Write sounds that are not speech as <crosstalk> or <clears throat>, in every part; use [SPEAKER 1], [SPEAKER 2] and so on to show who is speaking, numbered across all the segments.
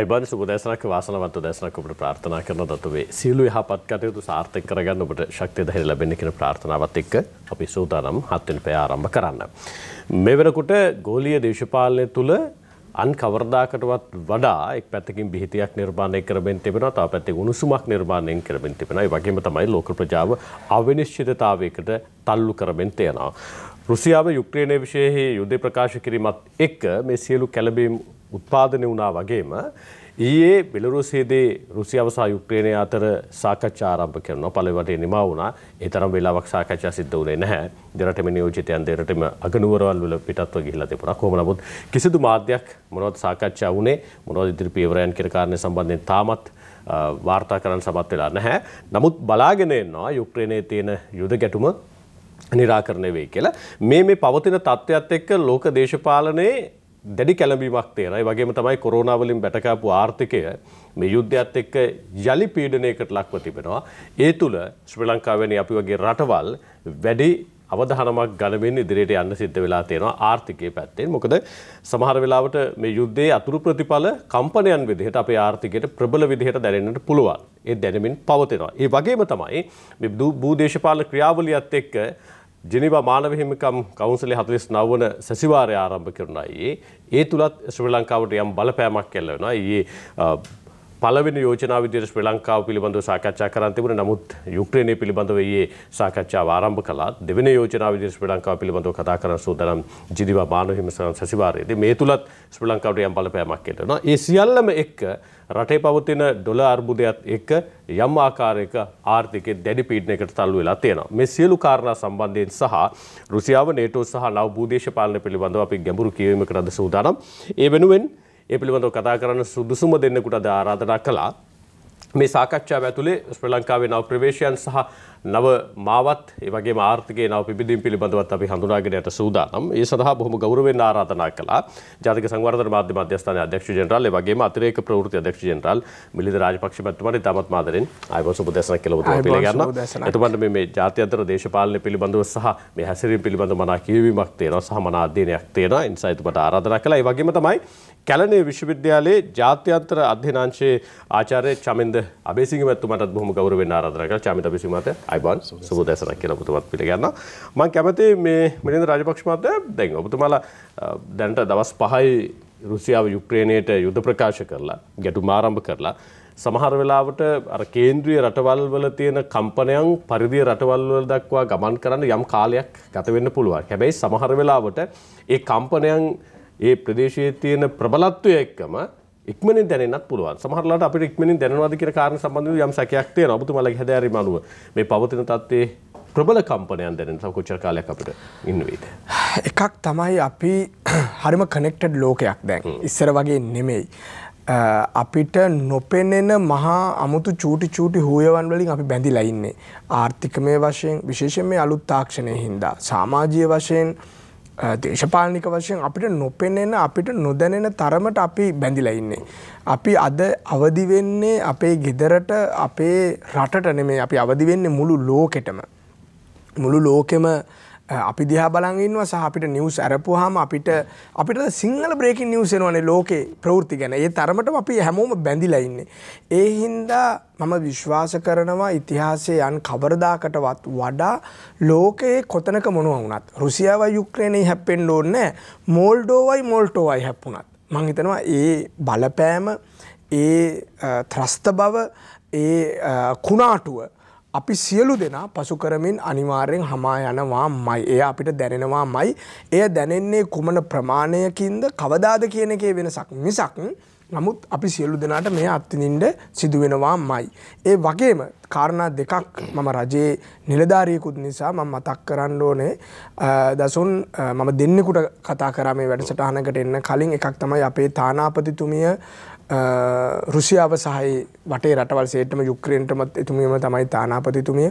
[SPEAKER 1] අයිබාරිස උදෑසනක් වාසනවත් උදෑසනක් ඔබට ප්‍රාර්ථනා කරන දතු වේ. සියලු යහපත් කටයුතු සාර්ථක කරගන්න ඔබට ශක්තිය ධෛර්ය ලැබෙන්න කියන ප්‍රාර්ථනාවත් එක්ක අපි සූදානම් හත් වෙනි පැය ආරම්භ කරන්න. මේ වෙනකොට ගෝලීය දේශපාලනය තුළ අන් කවරදාකටවත් වඩා එක් පැත්තකින් බිහිතියක් නිර්මාණය කරමින් තිබෙනවා තව පැත්තක උණුසුමක් නිර්මාණය කරමින් තිබෙනවා. ඒ වගේම තමයි ලෝක ප්‍රජාව අවිනිශ්චිතතාවයකට තල්ලු කරමින් තියෙනවා. රුසියාව යුක්්‍රේණය විශයෙහි යුද්ධ ප්‍රකාශ කිරීමත් එක්ක මේ සියලු කැලබීම් උත්පාදනය වුණා වගේම ඊයේ බෙලරුසේදේ රුසියාව සහ යුක්‍රේනය අතර සාකච්ඡා ආරම්භ කරනවා පළවෙනි නිමා වුණා. ඒ තරම් වේලාවක් සාකච්ඡා සිද්ධ වුණේ නැහැ. දෙරටම නියෝජිතයන් දෙරටම අගනුවරවල් වල පිටත්ව ගිහිලා තිබුණා. කොහොම නමුත් කිසිදු මාධ්‍යයක් මොනවද සාකච්ඡා වුණේ මොනවද ඉදිරි පියවරයන් කියන කාරණේ සම්බන්ධයෙන් තාමත් වාර්තා කරන්න සමත් වෙලා නැහැ. නමුත් බලාගෙන ඉන්නවා යුක්‍රේනයේ තියෙන යුද ගැටුම නිරාකරණය වෙයි කියලා. මේ මේ පවතින තත්ත්වයක් එක්ක ලෝක දේශපාලනයේ දැඩි කැළඹීමක් තේරයි. වගේම තමයි කොරෝනා වලින් බැටකාපු ආර්ථිකය මේ යුද්ධයත් එක්ක යලි පීඩනයකට ලක්ව තිබෙනවා. ඒ තුල ශ්‍රී ලංකාවැනි අපි වගේ රටවල් වැඩි අවධානමක් ගණවෙන් ඉදිරියට යන්න සිද්ධ වෙලා තියෙනවා ආර්ථිකයේ පැත්තෙන්. මොකද සමහර වෙලාවට මේ යුද්ධයේ අතුරු ප්‍රතිඵල කම්පනයන් විදිහට අපේ ආර්ථිකයට ප්‍රබල විදිහට දැනෙන්නට පුළුවන්. ඒ දැනෙමින් පවතිනවා. ඒ වගේම තමයි මේ භූදේශපාලන ක්‍රියාවලියත් එක්ක ජිනිවා මානව හිමිකම් කවුන්සිලේ 49 වන සැසිවාරය ආරම්භ කරන අයයි ඒ තුලත් ශ්‍රී ලංකාවට යම් බලපෑමක් එල්ල වෙනවා. ඊයේ පලවෙනි යෝජනාව විදිහට ශ්‍රී ලංකාව පිළිබඳව සාකච්ඡා කරන්න තිබුණා. නමුත් යුක්‍රේනය පිළිබඳව ඊයේ සාකච්ඡාව ආරම්භ කළා. දෙවෙනි යෝජනාව විදිහට ශ්‍රී ලංකාව පිළිබඳව කතා කරන්න සූදානම් ජිරිවා බානහිම සැසිවාරයේදී මේ තුලත් ශ්‍රී ලංකාවට යම් බලපෑමක් එනවා. ඒ සියල්ලම එක්ක රටේ පවතින ඩොල අර්බුදයත් එක්ක යම් ආකාරයක ආර්ථිකය දැඩි පීඩනයකට තල්ලු වෙලා තියෙනවා. මේ සියලු කාරණා සම්බන්ධයෙන් සහ රුසියාව, නේටෝ සහ නව භූදේශපාලන පිළිබඳව අපි ගැඹුරු කියවීමකට අද සූදානම්. ඒ වෙනුවෙන් ඒ පිළිබඳව කතා කරන්න සුදුසුම දෙන්නෙකුට අද ආරාධනා කළා. මේ සාකච්ඡාව ඇතුළේ ශ්‍රී ලංකාවේ නව ප්‍රවේශයන් සහ නව මාවත් ඒ වගේම ආර්ථිකයේ නව පිබිදීම් පිළිබඳවත් අපි හඳුනාගෙන යට සූදානම්. ඒ සඳහා බොහොම ගෞරවයෙන් ආරාධනා කළා. ජාතික සංවර්ධන මාධ්‍ය මධ්‍යස්ථානයේ අධ්‍යක්ෂ ජෙනරාල් ඒ වගේම අතිරේක ප්‍රවෘත්ති අධ්‍යක්ෂ ජෙනරාල් මිලිඳ රාජපක්ෂ මැතිතුමාට ඉතාමත් මාදරෙන් ආයුබෝව සුබ දේශනක් කියලා ඔබතුමා පිළිගන්නවා. එතුමන්ට මේ මේ ජාත්‍යන්තර දේශපාලන පිළිබඳව සහ මේ හැසිරීම පිළිබඳව මනා කියවීමක් තියෙනවා සහ මනා අධ්‍යයනයක් තියෙනවා. ඒ නිසා එතුමට ආරාධනා කළා. ඒ වගේම තමයි කැලනේ විශ්වවිද්‍යාලයේ ජාත්‍යන්තර අධ්‍යනාංශයේ ආචාර්ය චමින්ද අබේසිංහ මැතිතුමාටත් බොහොම ගෞරවයෙන් ආරාධනා කරා චමින්ද අබේසිංහ මහත්තයා අයිබෝන් සුබ දැසනක් කියලා ඔබතුමාත් පිළිගන්නවා මම කැමති මේ මිලින්ද රාජපක්ෂ මහත්තයා දැන් ඔබතුමාලා දැනට දවස් 5යි රුසියාව යුක්‍රේනයට යුද ප්‍රකාශ කරලා ගැටුම ආරම්භ කරලා සමහර වෙලාවට අර කේන්ද්‍රීය රටවල් වල තියෙන කම්පනයන් පරිධිය රටවල් වල දක්වා ගමන් කරන්න යම් කාලයක් ගත වෙන්න පුළුවන්. හැබැයි සමහර වෙලාවට ඒ කම්පනයන් ඒ ප්‍රදේශයේ තියෙන ප්‍රබලත්වය එක්කම ඉක්මනින් දැනෙන්නත් පුළුවන්. සමහරවිට අපිට ඉක්මනින් දැනනවාද කියන කාරණා සම්බන්ධව යම් සැකයක් තියෙනවා. ඔබතුමාලගේ හැදෑරීම අනුව මේ පවතින තත්ත්වයේ ප්‍රබල කම්පනයක් දැනෙන තව කොච්චර කාලයක් අපිට ඉන්න වෙයිද?
[SPEAKER 2] එකක් තමයි අපි <clears throat> හරිම කනෙක්ටඩ් ලෝකයක් දැන්. ඉස්සර වගේ නෙමෙයි. අපිට නොපෙනෙන මහා අමුතු චූටි චූටි හූයවන් වලින් අපි බැඳිලා ඉන්නේ. ආර්ථිකමය වශයෙන් විශේෂයෙන් මේ අලුත් තාක්ෂණය හින්දා සමාජීය වශයෙන් දේශපාලනික වශයෙන් අපිට නොපෙනෙන අපිට නොදැනෙන තරමට අපි බැඳිලා ඉන්නේ. අපි අද අවදි වෙන්නේ අපේ ගෙදරට අපේ රටට නෙමෙයි අපි අවදි වෙන්නේ මුළු ලෝකෙටම. මුළු ලෝකෙම අපි දිහා බලන් ඉන්නවා සහ අපිට නිවුස් අරපුවාම අපිට අපිට සිංහල බ්‍රේකින් නිවුස් එනවනේ ලෝකේ ප්‍රවෘත්ති ගැන. ඒ තරමටම අපි හැමෝම බැඳිලා ඉන්නේ. ඒ හින්දා මම විශ්වාස කරනවා ඉතිහාසයේ යන් කවරදාකටවත් වඩා ලෝකයේ කොතනක මොනවා වුණත් රුසියාව යුක්‍රේනයේ හැප්පෙන්න ඕනේ මෝල්ඩෝවයි මෝල්ටෝවයි හැප්පුණත් මං හිතනවා ඒ බලපෑම ඒ ත්‍රස්ත බව ඒ කුණාටුව අපි සියලු දෙනා පසු කරමින් අනිවාර්යෙන් හමා යනවා මයි එය අපිට දැනෙනවා මයි එය දැනෙන්නේ කුමන ප්‍රමාණයකින්ද කවදාද කියන එකේ වෙනසක් මිසක් නමුත් අපි සියලු දෙනාට මේ අත්තිනින්ට සිදුවෙනවා මයි. ඒ වගේම කාරණා දෙකක් මම රජයේ නිලධාරීකුත් නිසා මම මතක් කරන්න ඕනේ දසුන් මම දෙන්නෙකුට කතා කරා මේ වැඩසටහනකට එන්න කලින් එකක් තමයි අපේ තානාපතිතුමිය රුසියාව සහහි වටේ රටවල් සේටම යුක්්‍රේන්ටමත් එතුමියම තමයි තානාපතිතුමිය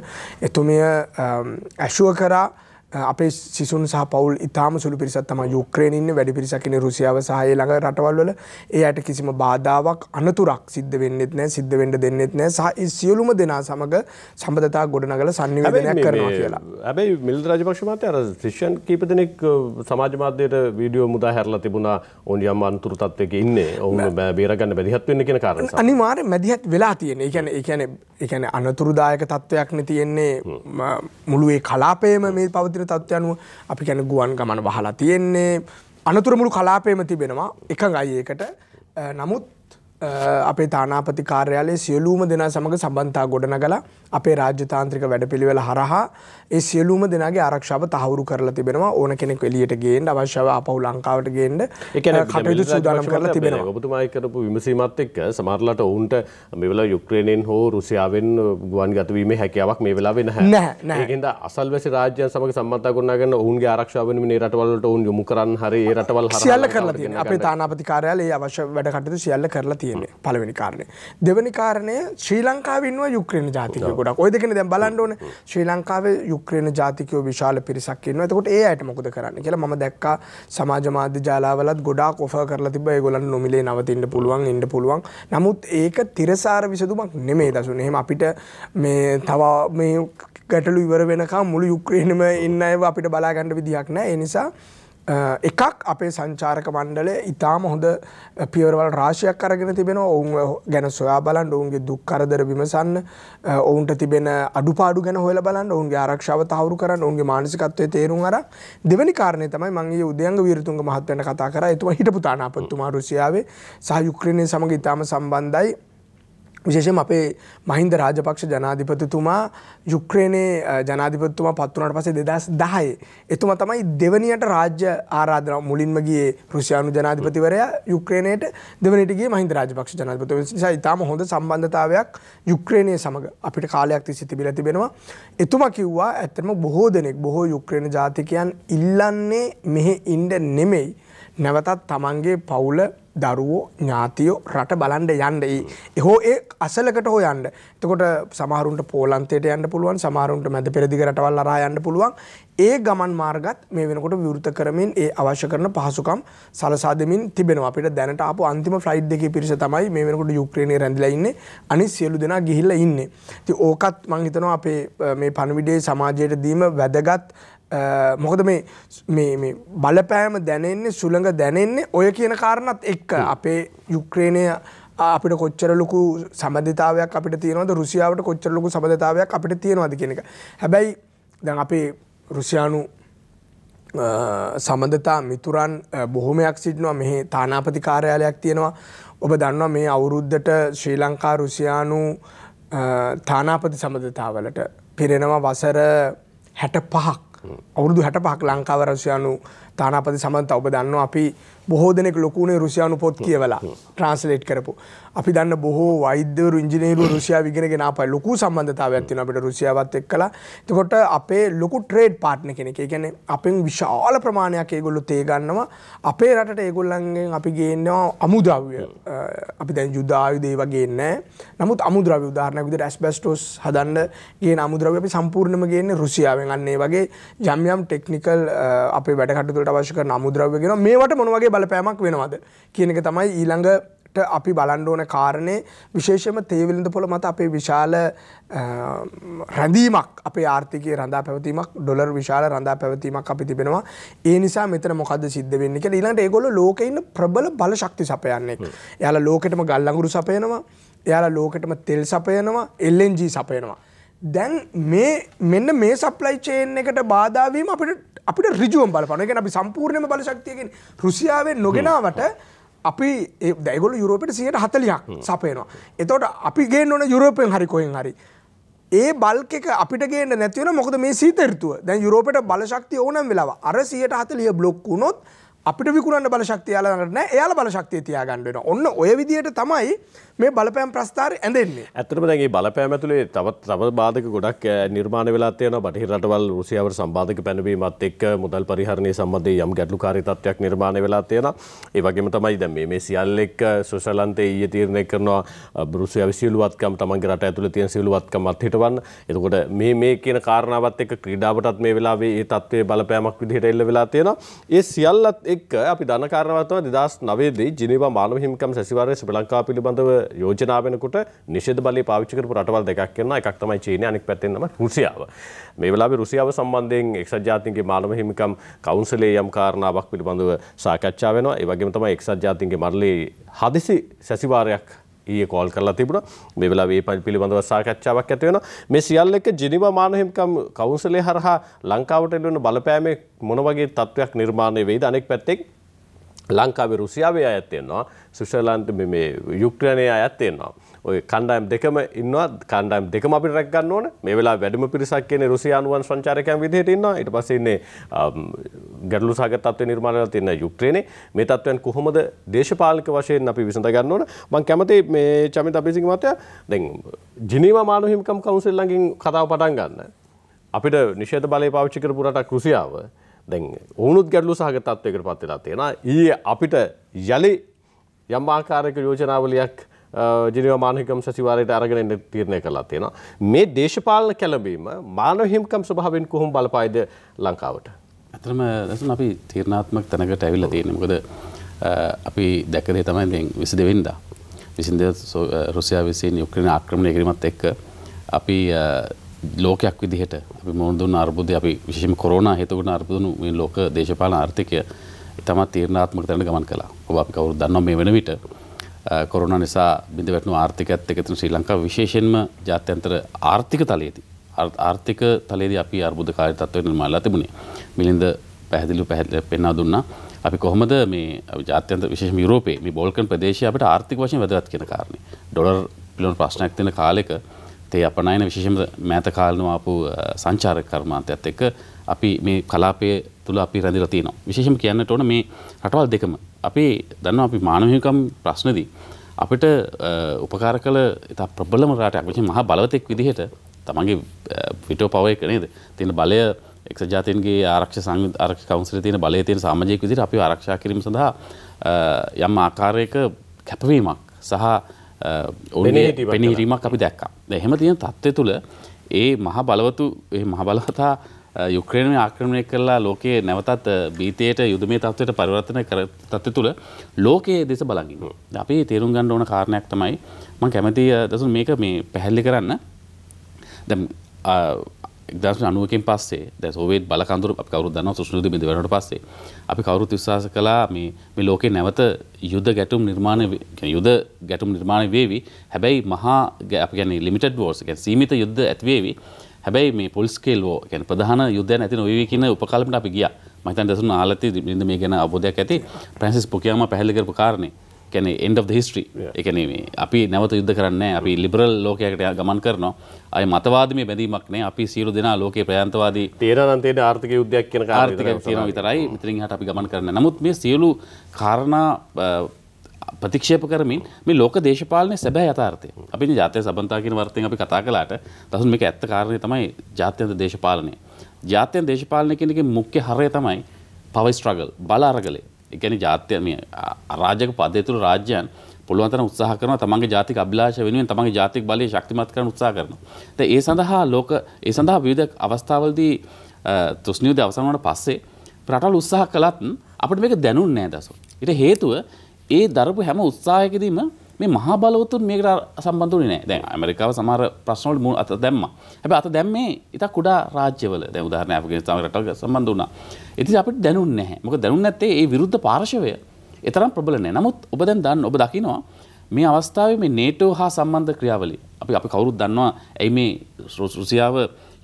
[SPEAKER 2] එතුමිය ඇශුව කරා අපේ සිසුන් සහ පවුල් ඉතාම සුළු පිරිසක් තමයි යුක්‍රේනයේ වැඩි පිරිසක් ඉන්නේ රුසියාව සහ ඒ ළඟ රටවල් වල ඒ අයට කිසිම බාධාවක් අනතුරක් සිද්ධ වෙන්නෙත් නැහැ සිද්ධ වෙන්න දෙන්නෙත් නැහැ සහ ඒ සියලුම දෙනා සමග සම්බන්ධතා ගොඩනගලා sannivedanayak කරනවා කියලා.
[SPEAKER 1] හැබැයි මිලින්ද රාජපක්ෂ මහත්තයා අර ශිෂ්‍යන් කීප දෙනෙක් සමාජ මාධ්‍යයට වීඩියෝ මුදා හැරලා තිබුණා ඔවුන් යම් අනතුරු තත්වයක ඉන්නේ. ඔවුන් බේරගන්න බැදිහත් වෙන්න කියන කාරණා.
[SPEAKER 2] අනිවාර්යෙන් මැදිහත් වෙලා තියෙන.
[SPEAKER 1] ඒ කියන්නේ ඒ කියන්නේ
[SPEAKER 2] ඒ කියන්නේ අනතුරුදායක තත්වයක් නේ තියෙන්නේ මුළු ඒ කලාපයේම මේ පවතින පවතින තත්ත්වයනුව අපි කැන ගුවන් ගමන වහලා තියෙන්නේ අනතුරමුළු කලාපේම තිබෙනවා එක ගයිඒකට නමුත් අපේ තානාපති කාර්යාලයේ සියලූම දෙනා සමඟ සබන්තා ගොඩනගල අපේ රාජ්‍යතාන්ත්‍රික වැඩපිළිවෙල හරහා ඒ සියලූම දෙනාගේ ආරක්ෂාව තහවුරු කරලා තිබෙනවා ඕන කෙනෙක් එලියට ගේන්න අවශ්‍යව අපහු ලංකාවට ගේන්න කටයුතු සූදානම් කරලා තිබෙනවා
[SPEAKER 1] ඔබතුමායි කරපු විමසීමත් එක්ක සමහරලාට ඔවුන්ට මේ වෙලාව යුක්‍රේනයෙන් හෝ රුසියාවෙන් ගුවන් ගතවීමේ හැකියාවක් මේ වෙලාවේ නැහැ නැහැ නැහැ ඒකෙන්ද අසල්වැසි රාජ්‍යයන් සමඟ සම්බන්ධතා ගොඩනගන්න ඔවුන්ගේ ආරක්ෂාව වෙනුවෙන් මේ රටවල් වලට ඔවුන් යොමු කරන්න හරි ඒ රටවල් හරහා සියල්ල කරලා තියෙනවා අපේ
[SPEAKER 2] තානාපති කාර්යාලයේ අවශ්‍ය වැඩ කටයුතු සියල්ල කරලා තියෙනවා තියෙන පලවෙනි කාරණය. දෙවැනි කාරණය ශ්‍රී ලංකාවන්න යුක්‍රණ ජාතිකය ගොඩක් ඔය දෙකන දැ බලන්ඩෝන ශ්‍රී ලංකාව යුක්‍රණ ජාතිකයෝ විශාල පිරිසක් න්න තකොට ඒ අයට මොකද කරන්න කියලා ම දැක්ක සමාජ මාධ්‍ය ජාලාවලත් ගොඩක් ඔෆ කරලා තිබ ගොලන් නොමිලේ නවතින්න පුළුවන් ඉන්න පුළුවන් නමුත් ඒක තිරසාර විසදුමක් නෙමේ දසුන එහෙම අපිට මේ තවා මේ ගැටලු ඉවර වෙනකා මුළු යුක්‍රේණම ඉන්න අපිට බලාගණඩ විදිහක් නෑ එනිසා එකක් අපේ සංචාරක මණ්ඩලය ඉතාම හොඳ පියවරවල් රාශයක් අරගෙන තිබෙන ඔවුන් ගැන සොයා බලන් ඔවුන්ගේ දුක්කරදර විමසන්න ඔවුන්ට තිබෙන අඩුපාඩු ගැන හොල බලන්න ඔවුන්ගේ ආරක්ෂාව තහවුරු කරන්න ඔවුන්ගේ මානසිකත්වය තේරුම් අර දෙවැනි කාරණය තමයි මගේ උදයන්ග වීරතුන්ග මහත්වන කතා කර එතුම හිටපු තානාපත්තුමා රුසියාවේ සහ යුක්‍රණය සමඟ ඉතාම සම්බන්ධයි විශේෂම අපේ මහින්ද රාජපක්ෂ ජනාධිපතිතුමා යුක්්‍රේණයේ ජනාධිපතුමා පත්වනට පසේ දෙදස් දහයි. එතුම තමයි දෙවනියට රාජ්‍ය ආරාධන මුලින්මගේ රුසියානු ජනාධිපතිවරයා යුක්්‍රේණයට දෙවනිටගේ මහින්ද රාජපක්ෂ ජනාධපති නිසා ඉතාම හොඳ සම්බන්ධතාවයක් යුක්්‍රේණය සමඟ අපිට කාලයක් තිසි තිබිල තිබෙනවා. එතුම කිව්වා ඇත්තම බොහෝ දෙනෙක් බොහෝ යුක්්‍රේණ ජාතිකයන් ඉල්ලන්නේ මෙහෙ ඉන්ඩ නෙමෙයි. නැවතත් තමන්ගේ පවුල දරුවෝ ඥාතියෝ රට බලන්ඩ යන්න එහෝ ඒ අසලකට හෝ යන්න එතකොට සමහරුන්ට පෝලන්තයට යන්න පුළුවන් සමාරුන්ට මැද පෙරදිග රටවල් අරා යන්න පුළුවන් ඒ ගමන් මාර්ගත් මේ වෙනකොට විවෘත කරමින් ඒ අවශ්‍ය කරන පහසුකම් සලසා දෙමින් තිබෙනවා අපිට දැනට ආපු අන්තිම ෆ්ලයිට් දෙකේ පිරිස තමයි මේ වෙනකොට යුක්‍රේනයේ රැඳිලා ඉන්නේ අනිත් සියලු දෙනා ගිහිල්ලා ඉන්නේ ඉතින් ඕකත් මම හිතනවා අපේ මේ පණවිඩේ සමාජයට දීම වැදගත් මොකද මේ බලපෑම දැනෙන්නේ සුළඟ දැනෙන්නේ ඔය කියන කාරණත් එක්ක අපේ යුක්්‍රේණය අපිට කොච්චරලොකු සබධතාවයක් අපිට තියෙනවද රුසියාවට කොච්චරලොකු සබධතාවයක් අපිට තියෙනවාද කියෙනෙක හැබැයි දැන් අපේ රුසියානු සමඳතා මිතුරන් බොහොමයක් සිටනවා මෙහි තානාපති කාර්යාලයක් තියෙනවා ඔබ දන්නවා මේ අවුරුද්ධට ශ්‍රී ලංකා රුසියානු තානාපති සමඳතාවලට පිරෙනවා වසර හැට පහක් අවුරුදු හැට පහක් ලංකාවරසියනු තානාපති සමන්ත ඔබ දන්න අපි බොහෝ දෙනෙක් ලොකුණේ රුසියානු පොත් කියවලා ට්‍රන්ස්ලේට් කරපු. අපි දන්න බොහෝ වෛද්‍යවරු ඉංජිනේරු රුසියාව ඉගෙනගෙන ආපයි ලොකු සම්බන්ධතාවයක් තියෙනවා අපිට රුසියාවත් එක්කලා. එතකොට අපේ ලොකු ට්‍රේඩ් පාර්ට්නර් කෙනෙක්. ඒ කියන්නේ අපෙන් විශාල ප්‍රමාණයක් ඒගොල්ලෝ තේ ගන්නවා. අපේ රටට ඒගොල්ලන්ගෙන් අපි ගේනවා අමුද්‍රව්‍ය. අපි දැන් යුද ආයුධ ඒ වගේ නැහැ. නමුත් අමුද්‍රව්‍ය උදාහරණයක් විදිහට ඇස්බෙස්ටෝස් හදන්න ගේන අමුද්‍රව්‍ය අපි සම්පූර්ණයෙන්ම ගේන්නේ රුසියාවෙන්. අන්න ඒ වගේ යම් යම් ටෙක්නිකල් අපේ වැඩ කටයුතු වලට අවශ්‍ය කරන අමුද්‍රව්‍ය ගේනවා. මේවට මොන වගේ බලපෑමක් වෙනවද කියන එක තමයි ඊළඟට අපි බලන්න ඕන කාරණේ විශේෂම තේවිලඳ පොළ මත අපේ විශාල රැඳීමක් අපේ ආර්ථිකය රඳා පැවතීමක් ඩොලර් විශාල රඳා පැවතීමක් අපි තිබෙනවා ඒ නිසා මෙතන මොකද සිද්ධ වෙන්නේ කියලා ඊළඟට ඒගොල්ලෝ ලෝකේ ඉන්න ප්‍රබල බල ශක්ති සපයන්නේ. එයාලා ලෝකෙටම ගල් අඟුරු සපයනවා. එයාලා ලෝකෙටම තෙල් සපයනවා, LNG සපයනවා. දැන් මේ මෙන්න මේ සප්ලයි චේන් එකට බාධාවීම අපිට අපිට රිජුවම් බලපන එක අපි සම්පූර්ණයම බලශක්තියකින් රුසියාවෙන් නොගෙනාවට අපි දැගොල යුරෝපට සියට හතලියක් සපයනවා. එතවට අපි ගේ ඕන යුරෝපයෙන් හරිකොයෙන් හරි. ඒ බල්ක අපිට ගේ නැතිවන මොකද මේ සීතරතුව දැන් යුරෝපට බලශක්ති ඕනම් වෙලාව අර සියට හතලිය බ්ලොක් වුණොත් අපිට විකුණන්න බලශක්තිය යාලා ළඟට නැහැ. එයාලා බලශක්තිය තියාගන්න වෙනවා. ඔන්න ඔය විදිහට තමයි මේ බලපෑම් ප්‍රස්ථාරය ඇඳෙන්නේ.
[SPEAKER 1] ඇත්තටම දැන් මේ බලපෑම ඇතුලේ තවත් තව බාධක ගොඩක් නිර්මාණය වෙලා තියෙනවා. බටහිර රටවල් රුසියාවට සම්බාධක පැනවීමත් එක්ක මුදල් පරිහරණය සම්බන්ධයෙන් යම් ගැටලුකාරී තත්ත්වයක් නිර්මාණය වෙලා තියෙනවා. ඒ වගේම තමයි දැන් මේ මේ සියල්ල එක්ක ස්විට්සර්ලන්තයේ ඊයේ තීරණය කරනවා රුසියාවේ සියලුවත්කම් තමන්ගේ රට ඇතුලේ තියෙන සියලුවත්කම් අත්හිටවන්න. එතකොට මේ මේ කියන කාරණාවත් එක්ක ක්‍රීඩාවටත් මේ වෙලාවේ ඒ තත්ත්වයේ බලපෑමක් විදිහට එල්ල වෙලා තියෙනවා. ඒ සියල්ලත් එක් අපි දනකාරවත්ව දෙදස් නවේදී ජිනිවා මානව හිමිකම් සැසිවාරය ශ්‍රී ලංකාව පිළිබඳව යෝජනා වෙනකොට නිෂේධ බලය පාවිච්චි කරපු රටවල් දෙකක් වෙනවා එකක් තමයි චීනය අනෙක් පැත්තෙන් තමයි රුසියාව. මේ වෙලාවේ රුසියාව සම්බන්ධයෙන් එක්සත් ජාතීන්ගේ මානව හිමිකම් කවුන්සිලේ යම් කාරණාවක් පිළිබඳව සාකච්ඡා වෙනවා. ඒ වගේම තමයි එක්සත් ජාතීන්ගේ මරලේ හදිසි සැසිවාරයක් ඒ කෝල් කරලා තිබුණ මෙවෙලා වේ පල් පිළිබඳව සාකච්ඡාවක් ඇතිවෙන මේ සියල්ල එක ජිනිවා මානහිම්කම් කවුන්සලේ හරහා ලංකාවට එළවෙන බලපෑමේ මොන වගේ තත්ත්වයක් නිර්මාණය වෙයිද අනෙක් පැත්තෙක් ලංකාවේ රුසියාවේ අයත් එන්නවා සුෂලන්ට මේ යුක්්‍රණය අයත් එන්නවා. ඔය කණ්ඩයම් දෙකම ඉන්නවා කණ්ඩයම් දෙකම අපි රැක්ගන්න ඕන මේ වෙලා වැඩම පිරිසක් කියන්නේ රුසියානුවන් සංචාරකයන් විදිහට ඉන්නවා ඊට පස්සේ ඉන්නේ ගැටලු සහගත තත්ත්ව නිර්මාණය වෙලා තියෙන යුක්‍රේනේ මේ තත්ත්වයන් කොහොමද දේශපාලනික වශයෙන් අපි විසඳ ගන්න ඕන මම කැමතියි මේ චමිත අබේසිංහ මහත්තයා දැන් ජිනීවා මානව හිමිකම් කවුන්සිල් ළඟින් කතාව පටන් ගන්න අපිට නිෂේධ බලය පාවිච්චි කරපු රටක් රුසියාව දැන් ඔවුනුත් ගැටලු සහග තත්වයකට පත් වෙලා තියෙනවා. ඊයේ අපිට යලි යම් ආකාරයක යෝජනාවලියක් ජිනව මානකම් සසිවාරයට අරගෙන තීරණය කලා තියෙනවා. මේ දේශපාලන කැලඹීම මානව හිම්කම් ස්වභාවෙන් කොහොම බලපායිද ලංකාවට?
[SPEAKER 3] ඇත්තටම දැන් අපි තීරණාත්මක තැනකට ඇවිල්ලා තියෙනවා. මොකද අපි දැක දේ තමයි දැන් 22 වෙනිදා. 22 රුසියාව විසින් යුක්‍රේන ආක්‍රමණය කිරීමත් එක්ක අපි ලෝකයක් විදිහට අපි මොන දුන්න අර්බුදය අපි විශේෂයෙන්ම කොරෝනා හේතුවට අර්බුදුණු මේ ලෝක දේශපාලන ආර්ථිකය ඉතාමත් තීරණාත්මක තැනට ගමන් කළා. ඔබ අපි කවුරුත් දන්නවා මේ වෙන විට කොරෝනා නිසා බිඳ වැටුණු ආර්ථිකයත් එක්ක ශ්‍රී ලංකාව විශේෂයෙන්ම ජාත්‍යන්තර ආර්ථික තලයේදී ආර්ථික තලයේදී අපි අර්බුදකාරී තත්ත්වයට නිර්මාණලා තිබුණේ. මිලින්ද පැහැදිලිව පැහැදිලිව පෙන්වා දුන්නා. අපි කොහොමද මේ ජාත්‍යන්තර විශේෂයෙන්ම යුරෝපයේ මේ බෝල්කන් ප්‍රදේශය අපිට ආර්ථික වශයෙන් වැදගත් කියන කාරණේ. ඩොලර් පිළිබඳ ප්‍රශ්නයක් තියෙන කාලෙක තේ අපනයන විශේෂම මෑත කාලනව ආපු සංචාරක කර්මාන්තයත් එක්ක අපි මේ කලාපය තුළ අපි රැඳිලා තියෙනවා. විශේෂම කියන්නට ඕන මේ රටවල් දෙකම අපි දන්නවා අපි මානවහිකම් ප්‍රශ්නදී අපිට උපකාර කළ ඉතා ප්‍රබලම රටයක් විශේෂ මහා බලවතෙක් විදිහට තමන්ගේ පිටෝ පව එක නේද තියෙන බලය එක්ස ජාතින්ගේ ආරක්ෂ සං ආරක්ෂ කවුන්සිලේ තියෙන බලය තියෙන සමාජයක විදිහට අපි ආරක්ෂා කිරීම සඳහා යම් ආකාරයක කැපවීමක් සහ පෙනහිරීමක් අපි දැක්කා එහෙම තියෙන තත්ත්වය තුළ ඒ මහ බලවතු මහ බලහතා යුක්‍රේණය ආක්‍රමණය කරලා ලෝකයේ නැවතත් බීතයට යුදමේ තත්වයට පරිවර්තන කර තත්ත්ව තුළ ලෝකයේ දෙස බලගින් අපි තේරුම් ගණ්ඩ ඕන කාරණයක් තමයි මං කැමති දසු මේක මේ පැහැල්ලි කරන්න දැම් එක්දස් අනුවකින් පස්සේ දැ සෝවේත් බලකඳුර අප කවරු දන්න සුෂ්ණද බිඳ වැට පස්සේ අපි කවරුත් විශ්වාස කලා මේ මේ ලෝකේ නැවත යුද්ධ ගැටුම් නිර්මාණය යුද ගැටුම් නිර්මාණය වේවි හැබැයි මහා ගැන ලිමිටඩ් වෝර්ස් ගැ සීමිත යුද්ධ ඇත්වේවි හැබැයි මේ පොල්ස්කේල්ෝ ගැන ප්‍රධාන යුද්ධ ඇති නොවී කියන උපකල්පට අපි ගිය මතන් දෙසුන් ආලති බිඳ මේ ගැන අබෝධයක් ඇති ප්‍රැන්සිස් පුකයාම පැහල්ලි කරපු කාරණේ කැන එන්ඩ of හිස්ට්‍රි එකන මේ අපි නැවත යුද්ධ කරන්න අපි ලිබරල් ලෝකයකට ගමන් කරනවා අය මතවාදම බැඳීමක්නේ අපි සීරු දෙනා ලෝකේ ප්‍රයන්තවාදී තේරන්තයට ආර්ථක යුද්ධයක් කියන ආර්ථක තියෙන විතරයි මිතරින් හට අපි ගමන් කරන්න නමුත් මේ සියලු කාරණා ප්‍රතික්ෂේප කරමින් මේ ලෝක දේශපාලනය සැබෑ යථාර්ථය අපි ජාතය සබන්තාකින වර්තයෙන් අපි කතා කලාට තසුන් මේක ඇත්ත කාරණය තමයි ජාත්‍යන්ත දේශපාලනය ජාත්‍යන් දේශපාලනය කෙනෙක මුක්්‍ය හරය තමයි පවයිස්ට්‍රගල් බලාරගලේ එකන ජාත්‍ය මේ අරාජක පදය තුළ රාජ්‍යයන් පුළුවන්තර උත්සාහ කරන තමන්ගේ ජාතික අභිලාෂ වෙනුවෙන් තමන්ගේ ජාතික බලය ශක්තිමත් කරන උත්සාහ කරනවා. ත ඒ සඳහා ලෝක ඒ සඳහා විවිධ අවස්ථාවලදී තුස්නියුද අවසන් වුණාට පස්සේ රටවල් උත්සාහ කළත් අපිට මේක දැනුන්නේ නැහැ දසෝ. ඊට හේතුව ඒ දරපු හැම උත්සාහයකදීම මේ මහා බලවතුන් මේකට සම්බන්ධ වුණේ නැහැ. දැන් ඇමරිකාව සමහර ප්‍රශ්න වලට මුල් අත දැම්මා. හැබැයි අත දැම්මේ ඉතා කුඩා රාජ්‍යවල. දැන් උදාහරණයක් ඇෆ්ගනිස්තාන රටවල් සම්බන්ධ වුණා. ඉතින් අපිට දැනුන්නේ නැහැ. මොකද දැනුන්නේ නැත්තේ මේ විරුද්ධ පාර්ශවය. ඒ තරම් ප්‍රබල නැහැ. නමුත් ඔබ දැන් දන්න ඔබ දකිනවා මේ අවස්ථාවේ මේ නේටෝ හා සම්බන්ධ ක්‍රියාවලිය. අපි අපි කවුරුත් දන්නවා ඇයි මේ රුසියාව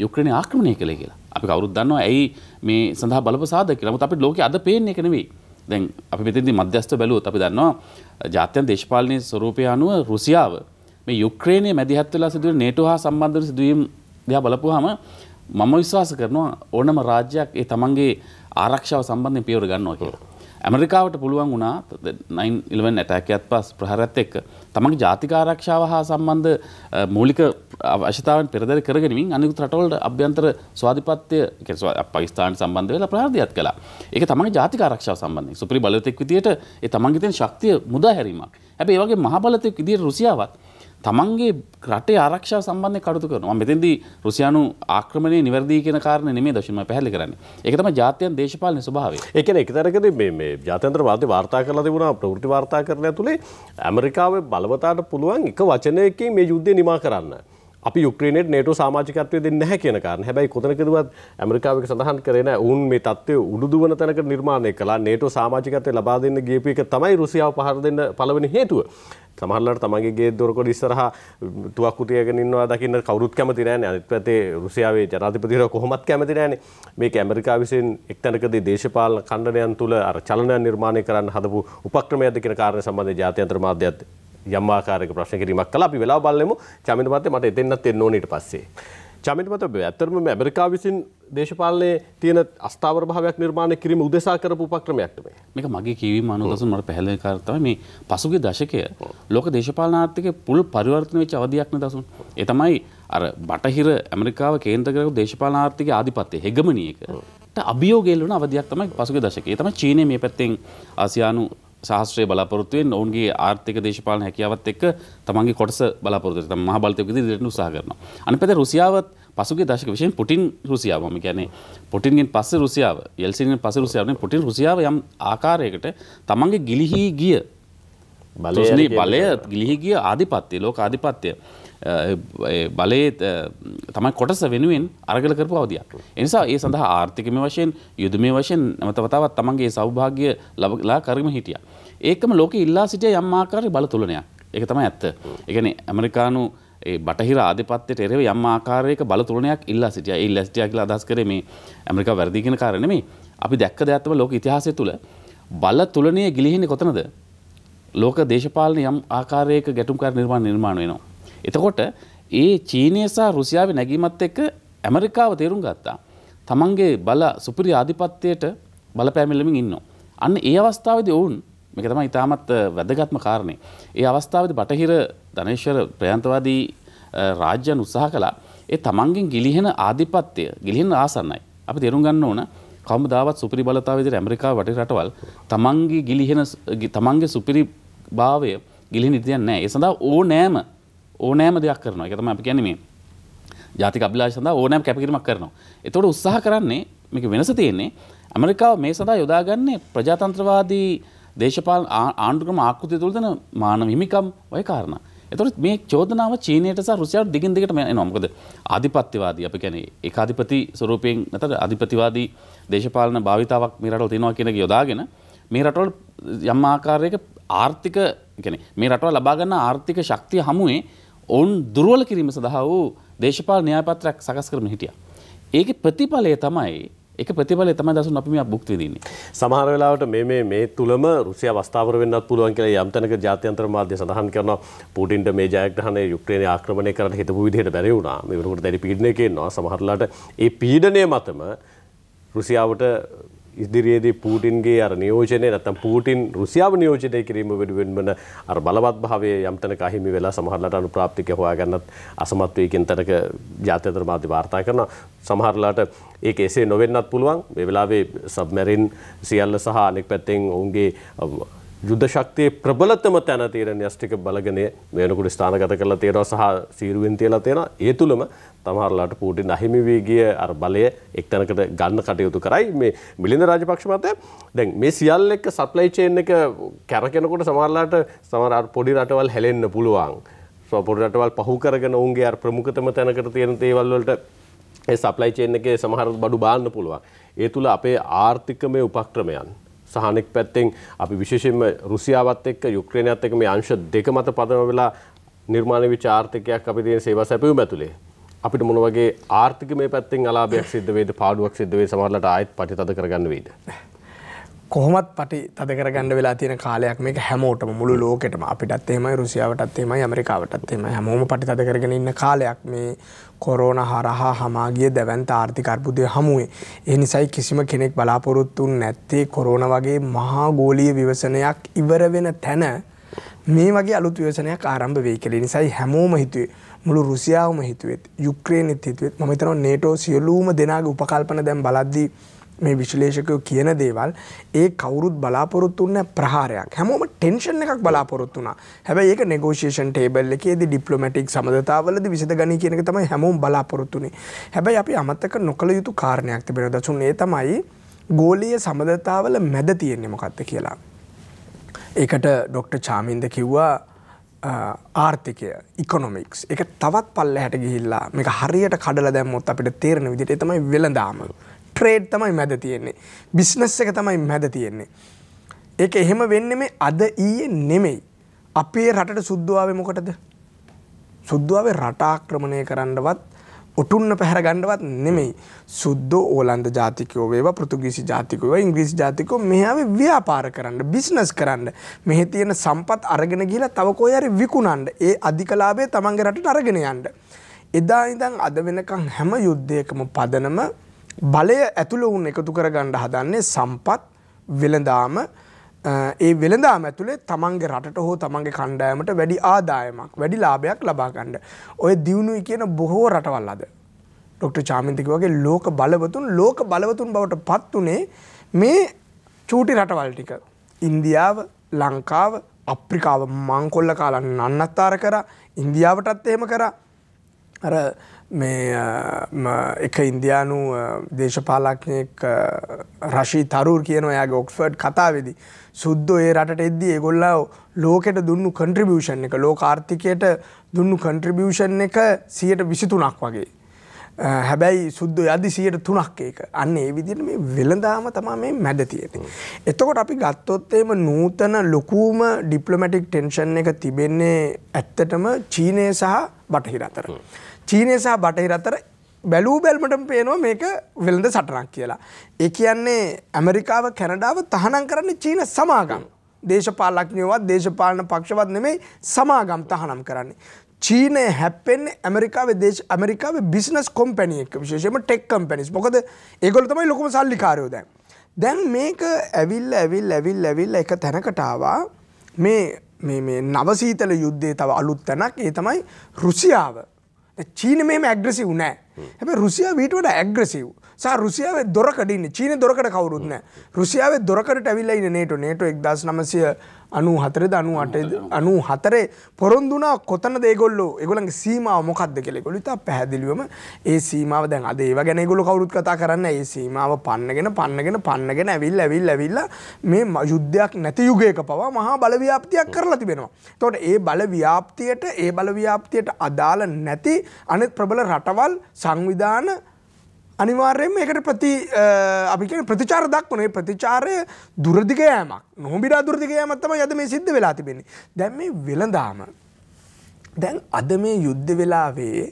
[SPEAKER 3] යුක්‍රේනය ආක්‍රමණය කළේ කියලා. අපි කවුරුත් දන්නවා ඇයි මේ සඳහා බලප සාධක කියලා. මොකද අපිට ලෝකයේ අද පේන්නේ ඒක නෙවෙයි. දැන් අපි මෙතෙන්දී මධ්‍යස්ථ බැලුවොත් අපි දන්නවා ජාත්‍යන් දේශපාලනය ස්වරූපය අනුව රුසියාව මේ යුක්්‍රේණය මැදිහත් වෙලා සිදුව නේටු හා සම්බන්ධර සිදුවීම් දිහා බලපුහම මම විශ්වාස කරනවා ඕනම රාජ්‍යයක් ඒ තමන්ගේ ආරක්ෂාව සම්බන්ධයෙන් පියවර ගන්නවා කියලා. ඇමරිකාවට පුළුවන් වුණා 9/11 ඇටැක්යත් පස් ප්‍රහාරයත් එක්ක තමන්ගේ ජාතික ආරක්ෂාව හා සම්බන්ධ මූලික අවශ්‍යතාවන් පෙරදරි කරගෙනමින් අනිකුත් රටවලට අභ්‍යන්තර ස්වාධිපත්‍ය පකිස්ාන් සම්බන්ධ වෙලා ප්‍රාර්ධයක් කලා ඒක තමන් ජාතික ආරක්ෂාව සම්බන්ධ සුපරි බලතෙක් විදියට ඒ තමන්ගේ තියෙන ශක්තිය මුදා හැරීමක් හැබැයි ඒ වගේ මහ බලතෙක් විදියට රුසියාවත් තමන්ගේ රටේ ආරක්ෂා සම්බන්ධය කටයුතු කරනවා මෙතෙන්දී රුසියානු ආක්‍රමණය නිවැරදි කියන කාරණේ නෙමෙයි දශින්ම පැහැදිලි කරන්නේ. ඒක තමයි ජාත්‍යන්
[SPEAKER 1] දේශපාලන ස්වභාවය. ඒ කියන්නේ එකතරකදී මේ මේ ජාත්‍යන්තරවාදී වාර්තා කරලා තිබුණා ප්‍රවෘත්ති වාර්තාකරණය ඇතුලේ ඇමරිකාවේ බලවතාවට පුළුවන් එක වචනයකින් මේ යුද්ධය නිමා කරන්න. අපි යුක්්‍රේනයට නේට සාමාජිකත්වය දෙන්න නැහැ කියනකාර හැබයි කොතනකදවත් ඇමරිකාවක සඳහන් කරන ඔවුන් මේ තත්වය උඩුදුවන තැනක නිර්මාණය කලා නේට සාමාජිකතය ලබා දෙන්න ගේප එක තමයි රුසියාව පහර දෙන්න පලවෙන හේතුව. සමහල්ලට තමගේ ගේ දොරකොට ඉස්සරහ තුවක්කුටියගෙනන්නවා දකින්න කවරුත් කැමති නෑන අනිත් පැතේ රුසියාවේ ජනාතිපතිර කොහොමත් කැමති නෑන මේ ඇමරිකා විසින් එක්තැනකදී දේශපාල කණ්ඩනයන් තුළ අර චලනය නිර්මාණය කරන්න හදපු උපක්‍රමයක්ද කියෙන කාරණ සම්බන්ධ ජාතයන්ත්‍ර මාධ්‍යත් යම්මාකාරක ප්‍රශ්න කිරීමක් කළ අපි වෙලා බලමු චමිත මතේ මට එතෙන්නත් එන්න ඕනේ ඊට පස්සේ. චමිත මත ඇත්තටම මේ ඇමරිකාව විසින් දේශපාලනයේ තියෙන අස්ථාවර භාවයක් නිර්මාණය කිරීම උදෙසා කරපු උපක්‍රමයක් මේ.
[SPEAKER 3] මේක මගේ කියවීම අනුව තමයි මට පැහැදිලි කර තමයි මේ පසුගිය දශකය ලෝක දේශපාලන ආර්ථිකයේ පුළුල් පරිවර්තන වෙච්ච අවධියක් නේ දසුන්. ඒ තමයි අර බටහිර ඇමරිකාව කේන්ද්‍ර කරපු දේශපාලන ආර්ථිකයේ ආධිපත්‍ය හෙගමනී එක අභියෝග එල්ලන අවධියක් තමයි පසුගිය දශකයේ තමයි චීනයේ මේ පැත්තෙන් ආසියානු සාහස්ත්‍රය බලාපොරත්තුවෙන් ඔවන්ගේ ආර්ථික දේශපාලන හැකියාවත් එක් තමන්ගේ කොටස බලාපොරත්තු තම මහ බලතයක දිරට උසාහ කරනවා. අනි පැත රුසියාවත් පසුගේ දශක විශයෙන් පුටින් රුසියාව ම කියන්නේ පොටින්ගෙන් පස්ස රුසියාව එල්සිෙන් පස රුසියාවන පොටින් රුසියාව යම් ආකාරයකට තමන්ගේ ගිලිහි ගිය බලනී බලය ගිලිහි ගිය ආධිපත්තිය ලෝක ආධිපත්‍යය බලය තමයි කොටස වෙනුවෙන් අරගල කරපු අවධයක්. එනිසා ඒ සඳහා ආර්ථිකම වශයෙන් යුදමේ වශයෙන් නමතවතාවත් තමන්ගේ සෞභාග්‍ය ලබලා කරම හිටියා. ඒකම ලෝක ඉල්ලා සිටිය යම්මාකාරය බලතුලනයක් එක තමයි ඇත්ත. එකන ඇමරිකානු බටහිර ආධිපත්‍යයට එරෙව යම් ආකාරයක බලතුලනයක් ඉල්ලා සිටිය ඉල් ලස්ටිය කියලා අදස් කරේ මේ ඇමරිකා වැරදිගෙන කාරණෙමේ අපි දැක්ක දෙයක්තම ලෝක ඉතිහාසය තුළ බලතුලනය ගිලිහින්නේ කොතනද ලෝක දේශපාලන යම් ආකාරයක ගැටුම්කාර නිර්මාණ නිර්මාණ වෙනවා. එතකොට ඒ චීනය සහ රුසියාවේ නැගීමත් එක්ක ඇමරිකාව තේරුම් ගත්තා. තමන්ගේ බල සුපිරි ආධිපත්‍යයට බලපෑමිලමින් ඉන්නවා. අන්න ඒ අවස්ථාවේදී ඔවුන් මේක තමයි ඉතාමත් වැදගත්ම කාරණේ. ඒ අවස්ථාවේදී බටහිර ධනේශ්වර ප්‍රයන්තවාදී රාජ්‍යයන් උත්සාහ කළා ඒ තමන්ගෙන් ගිලිහෙන ආධිපත්‍ය ගිලිහෙන ආසන්නයි. අපි තේරුම් ගන්න ඕන කවමදාවත් සුපිරි බලතාව විදිහට ඇමරිකාව වටේ රටවල් තමන්ගේ ගිලිහෙන තමන්ගේ සුපිරි භාවය ගිලිහෙන ඉතියක් නැහැ. ඒ සඳහා ඕනෑම ඕනෑම දෙයක් කරනවා. ඒක තමයි අපි කියන්නේ මේ ජාතික අභිලාෂ සඳහා ඕනෑම කැපකිරීමක් කරනවා. ඒතකොට උත්සාහ කරන්නේ මේක වෙනස තියෙන්නේ ඇමරිකාව මේ සඳහා යොදාගන්නේ ප්‍රජාතන්ත්‍රවාදී දේශපාල ආණ්ඩුක්‍රම ආකෘතිය තුළ දෙන මානව හිමිකම් ඔය කාරණා. එතකොට මේ චෝදනාව චීනයට සහ රුසියාවට දිගින් දිගටම යනවා. මොකද ආධිපත්‍යවාදී අපි කියන්නේ ඒකාධිපති ස්වරූපයෙන් නැත්නම් ආධිපතිවාදී දේශපාලන භාවිතාවක් මේ රටවල තියෙනවා කියන එක යොදාගෙන මේ රටවල යම් ආකාරයක ආර්ථික කියන්නේ මේ රටවල ලබා ගන්න ආර්ථික ශක්තිය හමුවේ ඔවුන් දුර්වල කිරීම සඳහා වූ දේශපාලන න්‍යායපත්‍රයක් සකස් කරමින් හිටියා. ඒකේ ප්‍රතිඵලය තමයි එක ප්‍රතිඵල තම දසුන් අපි මේ
[SPEAKER 1] භුක්ති විඳින්නේ. සමහර වෙලාවට මේ මේ මේ තුලම රුසියා වස්ථාපන වෙන්නත් පුළුවන් කියලා යම් තැනක ජාත්‍යන්තර මාධ්‍ය සඳහන් කරනවා පූටින්ට මේ ජයග්‍රහණය යුක්‍රේනයේ ආක්‍රමණය කරන්න හිතපු විදිහට බැරි වුණා. මේ වෙනකොට දැඩි පීඩනයක් එනවා. සමහර වෙලාවට ඒ පීඩනය මතම රුසියාවට ඉදිරියේදී පූටින්ගේ අර නියෝජනය නැත්තම් පූටින් රුසියාව නියෝජනය කිරීම වෙනුවෙන් වන අර බලවත් භාවය යම් තැනක අහිමි වෙලා සමහරලාට අනුප්‍රාප්තික හොයාගන්නත් අසමත් වෙයි කියන තැනක ජාත්‍යන්තර මාධ්‍ය වාර්තා කරනවා සමහරලාට ඒක එසේ නොවෙන්නත් පුළුවන් මේ වෙලාවේ සබ්මැරින් සියල්ල සහ අනෙක් පැත්තෙන් ඔවුන්ගේ යුද්ධශක්තිය ප්‍රබලතම තැන තීරණ යෂ්ටික බලගනය වෙනකුට ස්ථානගත කරලා තියෙනවා සහ සීරුවෙන් තියලා තියෙන ඒ තුළම තමහරලාට පූටින් අහිමි වී ගිය අර බලය එක් තැනකට ගන්න කටයුතු කරයි මේ මිලිඳ රාජපක්ෂ මත දැන් මේ සියල් එක්ක සප්ලයි චේන් එක කැරකෙනකොට සමහරලාට සමහර පොඩි රටවල් හැලෙන්න පුළුවන් පොඩි රටවල් පහු කරගෙන ඔවුන්ගේ අර ප්‍රමුඛතම තැනකට තියෙන දේවල් වලට ඒ සප්ලයි චේන් එකේ සමහර බඩු බාන්න පුළුවන් ඒ තුල අපේ ආර්ථිකමය උපක්‍රමයන් සහනෙක් පැත්තෙන් අපි විශේෂයෙන්ම රුසියාවත් එක්ක යුක්‍රේනයත් එක්ක මේ අංශ දෙක මත පදම වෙලා නිර්මාණය වෙච්ච ආර්ථිකයක් අපි දෙන සේවා සැපයුම ඇතුලේ අපිට මොන වගේ ආර්ථික මේ පැත්තෙන් අලාභයක් සිද්ධ වේද පාඩුවක් සිද්ධ වේ සමහරලාට ආයෙත් ප්‍රතිතද කරගන්න වේද
[SPEAKER 2] කොහොමත් පටි තද කරගන්න වෙලා තියෙන කාලයක් මේක හැමෝටම මුළු ලෝකෙටම අපිටත් එහෙමයි රුසියාවටත් එහෙමයි ඇමරිකාවටත් එහෙමයි හැමෝම පටි තද කරගෙන ඉන්න කාලයක් මේ කොරෝන හරහා හමාගිය දැවන්ත ආර්ථික අර්බුදය හමුවේ. ඒ නිසයි කිසිම කෙනෙක් බලාපොරොත්තු නැත්තේ කොරෝන වගේ මහා ගෝලීය විවසනයක් ඉවර වෙන තැන මේ වගේ අලුත් විවසනයක් ආරම්භ වෙයි කියලා. නිසයි හැමෝම හිතුවේ මුළු රුසියාවම හිතුවෙත් යුක්‍රේනෙත් හිතුවෙත් මම හිතනවා නේටෝ සියලුම දෙනාගේ උපකල්පන දැන් බලද්දී මේ විශ්ලේෂකයෝ කියන දේවල් ඒ කවුරුත් බලාපොරොත්තු වුණ ප්‍රහාරයක් හැමෝම ටෙන්ෂන් එකක් බලාපොරොත්තු වුණා. හැබැයි ඒක නෙගෝෂියේෂන් ටේබල් එකේදී ඩිප්ලොමැටික් සමඳතාවලදී විසඳගනී කියන එක තමයි හැමෝම බලාපොරොත්තු වුණේ. හැබැයි අපි අමතක නොකළ යුතු කාරණයක් තිබෙනවා. දසුන් ඒ තමයි ගෝලීය සමඳතාවල මැද තියෙන්නේ මොකක්ද කියලා. ඒකට ඩොක්ටර් චාමින්ද කිව්වා ආර්ථිකය ඉකොනොමික්ස් එක තවත් පල්ල හැට ගිහිල්ලා මේක හරියට කඩල දැම්මොත් අපිට තේරෙන විදිහට ඒ තමයි වෙළඳාම. ට්‍රේඩ් තමයි මැද තියෙන්නේ. බිස්නස් එක තමයි මැද තියෙන්නේ. ඒක එහෙම වෙන්නේ මේ අද ඊයේ නෙමෙයි. අපේ රටට සුද්ධාවේ මොකටද? සුද්ධාවේ රට ආක්‍රමණය කරන්නවත් ඔටුන්න පැහැර ගන්නවත් නෙමෙයි. සුද්ධෝ ඕලන්ද ජාතිකයෝ වේවා පෘතුගීසි ජාතිකයෝ වේවා ඉංග්‍රීසි ජාතිකයෝ මෙහාවේ ව්‍යාපාර කරන්න, බිස්නස් කරන්න, මෙහි තියෙන සම්පත් අරගෙන ගිහලා තව කොහේ හරි විකුණන්න, ඒ අධික ලාභය තමන්ගේ රටට අරගෙන යන්න. එදා ඉඳන් අද වෙනකන් හැම යුද්ධයකම පදනම බලය ඇතුළ වුන් එකතු කර ගණ්ඩ හදන්නේ සම්පත් වෙළඳාම ඒ වෙළඳා ඇතුළේ තමන්ගේ රට හෝ තමන්ගේ කණ්ඩෑමට වැඩි ආදායමක් වැඩි ලාභයක් ලබාගණ්ඩ. ඔය දියුණුයි කියන බොහෝ රටවල් අද. ඩොක්ට. චාමින්තික වගේ ලෝක බලවතුන් ලෝක බලවතුන් බවට පත් වනේ මේ චූටි රටවල් ටික. ඉන්දියාව ලංකාව අප්‍රිකාව මංකොල්ල කාලන්න අන්නත්තාර කර ඉන්දියාවටත් එහෙම කර අර මේ එක ඉන්දයානු දේශපාලක්නයෙක් රශී තරුර් කියන ඔයාගේ ඔක්ස්ෆර්ඩ් කතාවෙදි. සුද්දෝ ඒ රට එද්දි ඒගොල්ලාව ලෝකෙට දුන්නු කන්ට්‍රිබියෂන් එක ලෝක ආර්ථිකයට දුන්නු කන්ට්‍රිබියෂන් එක සියට විසිතුනක් වගේ. හැබැයි සුද්ද යදි සියට තුනක් ඒක අන්න ඒ විදිට මේ වෙළඳාම තමා මේ මැඩ තියෙන. එතකොට අපි ගත්තොත්තේම නූතන ලොකූම ඩිප්ලොමැටික් ටෙන්ෂන් එක තිබෙන්නේ ඇත්තටම චීනය සහ බටහිර අතර. චීනය සහ බටහිර අතර බැලූ බැල්මටම පේනවා මේක වෙළඳ සටනක් කියලා. ඒ කියන්නේ ඇමරිකාව කැනඩාව තහනම් කරන්නේ චීන සමාගම්. දේශපාලඥයෝවත් දේශපාලන පක්ෂවත් නෙමෙයි සමාගම් තහනම් කරන්නේ. චීනය හැප්පෙන්නේ ඇමරිකාවේ දේශ ඇමරිකාවේ බිස්නස් කොම්පැනි එක විශේෂයෙන්ම ටෙක් කම්පැනිස්. මොකද ඒගොල්ලෝ තමයි ලොකුම සල්ලිකාරයෝ දැන්. දැන් මේක ඇවිල්ලා ඇවිල්ලා ඇවිල්ලා ඇවිල්ලා එක තැනකට ආවා. මේ මේ මේ නවසීතල යුද්ධයේ තව අලුත් තැනක් ඒ තමයි රුසියාව චීන මෙම ඇග්‍රසිව් නෑ හැබ රුසියා වීට වඩ ඇග්‍රසිව් සා රුසියාව දොරකඩන්න චීන දොරකට කවරුත්න රුසියාව දොරකට ඇවිල්ලා ඉන්න නේට නේට එක්දස් නමසය අනු හතරද අනු අටද අනු හතරේ පොරොන්දුනා කොතන දේගොල්ලෝ එගොලන්ගේ සීමාව මොකක්ද කෙළෙකොළු ඉතා පැහැදිලිවම ඒ සීමාව දැන් අද ඒව ගැන ගොලු කවරුත් කතා කරන්න ඒ සීමාව පන්නගෙන පන්නගෙන පන්නගෙන ඇවිල් ඇවිල් ඇවිල්ල මේ යුද්ධයක් නැති යුගයක පවා මහා බලව්‍යාප්තියක් කරලා තිබෙනවා. තොට ඒ බලව්‍යාප්තියට ඒ බලව්‍යාප්තියට අදාළ නැති අනෙත් ප්‍රබල රටවල් සංවිධාන අනිවාර්යෙන් ඒකට ප්‍රති අපික ප්‍රතිචාර දක්වනේ ප්‍රතිචාරය දුරදිගයෑමක් නොහොබිඩා දුරදිගයෑමත්තම යද මේ සිද්ධ වෙලා තිබෙන්නේ දැන් මේ වෙළඳාම දැන් අද මේ යුද්ධ වෙලාවේ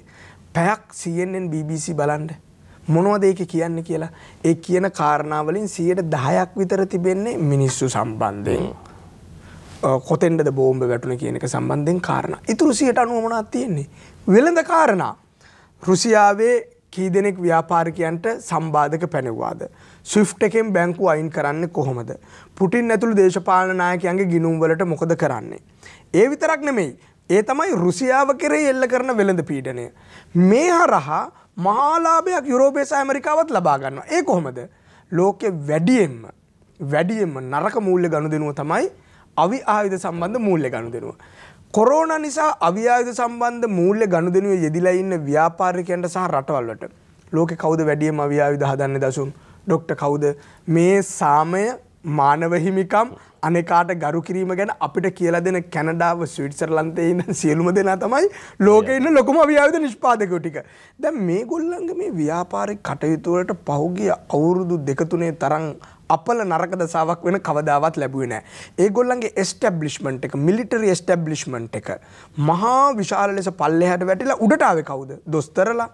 [SPEAKER 2] පැයක් සියෙන් BBC බලන්ඩ මොනවද ඒක කියන්න කියලා ඒ කියන කාරණාවලින් සියයට දහයක් විතර තිබෙන්නේ මිනිස්සු සම්බන්ධයෙන් කොතෙන්ටද බෝම්භ වැටුන කියන එක සම්බන්ධයෙන් කාරණ ඉතුරු සියට අනුවමනත් තියෙන්නේ වෙළඳ කාරණා රුසියාවේ කී දෙනෙක් ව්‍යාපාරිකයන්ට සම්බාධක පැනෙව්වාද. ස්විෆ්ට් එකෙන් බැංකු අයින් කරන්න කොහොමද. පුටින් ඇතුළු දේශපාලන නායකයන්ගේ ගිනුම්වලට මොකද කරන්නේ. ඒ විතරක් නෙමෙයි. ඒ තමයි රුසියාව කෙරේ එල්ල කරන වෙළඳ පීඩනය. මේ හරහා මහාලාභයක් යුරෝපේස ඇමරිකාවත් ලබා ගන්නවා. ඒ කොහොමද? ලෝකෙ වැඩියෙන්ම වැඩියෙන්ම නරක මූල්‍ය ගනුදෙනුව තමයි අවි ආයුධ සම්බන්ධ මූල්‍ය ගනුදෙනුව. කොරෝණ නිසා අවියායුධ සම්බන්ධ මූල්‍ය ගනුදෙනුවේ යෙදිලා ඉන්න ව්‍යාපාරිකයන්ට සහ රටවල්වලට ලෝකේ කවුද වැඩියම අවියායුධ හදන්නේ දසුන් ඩොක්ටර් කවුද මේ සාමය මානව හිමිකම් අනෙකාට ගරු කිරීම ගැන අපිට කියලා දෙන කැනඩාව ස්විට්සර්ලන්තේ ඉන්න සියලුම දෙනා තමයි ලෝකේ ඉන්න ලොකුම අවියායුධ නිෂ්පාදකයෝ ටික. දැන් මේගොල්ලන්ගේ මේ ව්‍යාපාරික කටයුතු වලට පහුගිය අවුරුදු දෙක තුනේ තරම් අපල නරක දසාවක් වෙන කවදාවත් ලැබුවේ නෑ. ඒගොල්ලන්ගේ එස්ටැබ්ලිෂ්මන්ට් එක මිලිටරි එස්ටැබ්ලිෂ්මන්ට් එක මහා විශාල ලෙස පල්ලෙහැට වැටිලා උඩට ආවේ කවුද? දොස්තරලා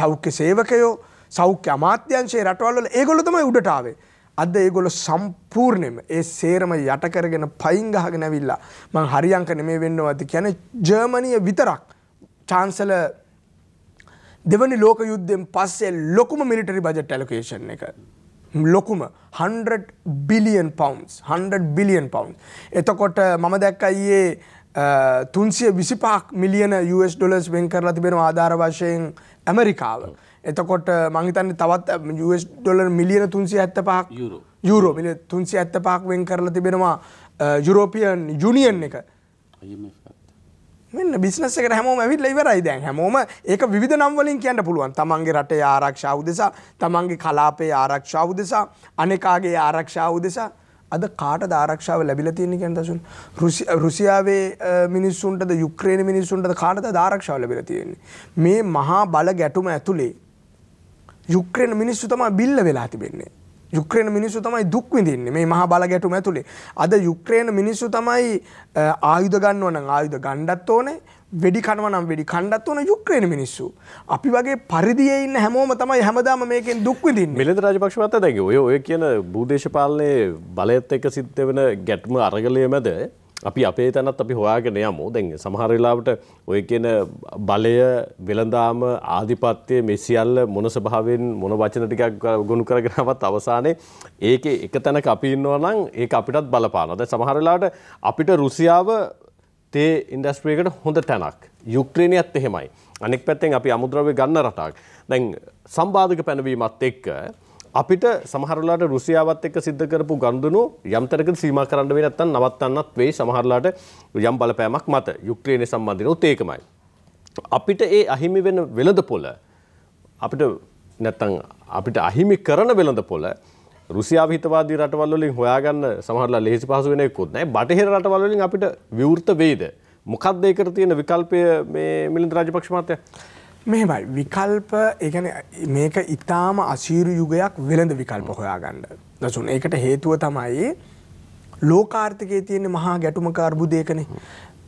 [SPEAKER 2] සෞඛ්‍ය සේවකයෝ සෞඛ්‍ය අමාත්‍යංශයේ රටවල් වල ඒගොල්ලෝ තමයි උඩට ආවේ. අද ඒගොල සම්පූර්ණයම ඒ සේරම යටකරගෙන පයිංගහග නැවිල්ලා මං හරිියංක නෙමේ වෙන්නවද කියන ජර්මණය විතරක් චාන්සල දෙවනි ලෝක යුද්ධෙන් පස්සේ ලොකුම මිලිටරි බජට් ඇලකේෂන් එක ලොකුම 100 බිලියන් පවන්ස් 100 බිලියන් පවන්්. එතකොට මම දැක්කයියේ තුන්සිය විසිපාක් මිලියන US ඩොලස් වෙන් කරලා තිබෙන ආධාර වශයෙන් ඇමරිකාව. එතකොට මංහිතන්න තවත් US ඩොලර් මිලියන තුන්සිය ඇත්ත පහක් යුරෝ මිල තුන්සිය ඇත්ත පහක් වෙන් කරලා තිබෙනවා යුරෝපියන් ජුනියන් එක මෙන්න බිස්නස් එකට හැමෝම ඇවිල්ලා ඉවරයි දැන් හැමෝම ඒක විවිධ නම් වලින් කියන්න පුළුවන් තමන්ගේ රටේ ආරක්ෂාව උදෙසා තමන්ගේ කලාපයේ ආරක්ෂාව උදෙසා අනෙකාගේ ආරක්ෂාව උදෙසා අද කාටද ආරක්ෂාව ලැබිලා තියෙන්නේ කියන්නේ දසුන් රුසියාවේ මිනිස්සුන්ටද යුක්‍රේන මිනිස්සුන්ටද කාටද ආරක්ෂාව ලැබිලා තියෙන්නේ මේ මහා බල ගැටුම ඇතුලේ යුක්‍රේන මිනිස්සු තමයි බිල්ල වෙලා තිබෙන්නේ යුක්‍රේන මිනිස්සු තමයි දුක් විඳින්නේ මේ මහා බල ගැටුම ඇතුලේ. අද යුක්‍රේන මිනිස්සු තමයි ආයුධ ගන්නව නම් ආයුධ ගණ්ඩත් ඕනේ වෙඩි කනවා නම් වෙඩි කණ්ඩත් ඕන යුක්‍රේන මිනිස්සු. අපි වගේ පරිදියේ ඉන්න හැමෝම තමයි හැමදාම
[SPEAKER 1] මේකෙන් දුක් විඳින්නේ. මිලින්ද රාජපක්ෂ මහත්තයා දැන් ඔය ඔය කියන භූදේශපාලනයේ බලයත් එක්ක සිද්ධ වෙන ගැටුම අරගලයේ මැද අපි අපේ තැනත් අපි හොයාගෙන යමු දැන් සමහරලාවට ඔය කියන බලය වෙළඳාම ආධිපත්‍යය මේ සියල්ල මොන ස්වභාවයෙන් මොන වචන ටිකක් ගොනු කරගෙනවත් අවසානයේ ඒකේ එක තැනක අපි ඉන්නවා නම් ඒක අපිටත් බලපානවා දැන් සමහරලාවට අපිට රුසියාව තේ ඉන්ඩස්ට්‍රියකට හොඳ තැනක් යුක්්‍රේණයත් එහෙමයි අනෙක් පැත්තෙන් අපි අමුද්‍රව්‍ය ගන්න රටක් දැන් සම්බාධක පැනවීමත් එක්ක අපිට සමහරලාට රුසියාවත් එක්ක සිද්ධ කරපු ගන්දුණු යම්තරකද සීමා කරන්න වෙ නැත්තම් නවත්තන්නත් වෙයි සමහරලාට යම් බලපෑමක් මත යුක්‍රේනය සම්බන්ධන උත් ඒකමයි. අපිට ඒ අහිමි වෙන වෙළඳ පොළ අපිට නැත්තං අපිට අහිමි කරන වෙළඳ පොළ රුසියා හිතවාදී රටවල්ලින් හොයාගන්න සමහරලා ලෙසි පහසු වෙන එක්කොත් නෑ බටහිර රටවල්ලින් අපිට විවෘත වෙයිද මොකක්ද ඒකට තියෙන විකල්පය මේ මිලින්ද රාජපක්ෂ මහත්තයා
[SPEAKER 2] මෙහෙමයි විකල්ප මේක ඉතාම අසීරු යුගයක් වෙළඳ විකල්ප හොයාගන්න. දසුන් ඒකට හේතුව තමයි ලෝකාර්ථකයේ තියෙන මහා ගැටුම කාර්බුදයකනේ.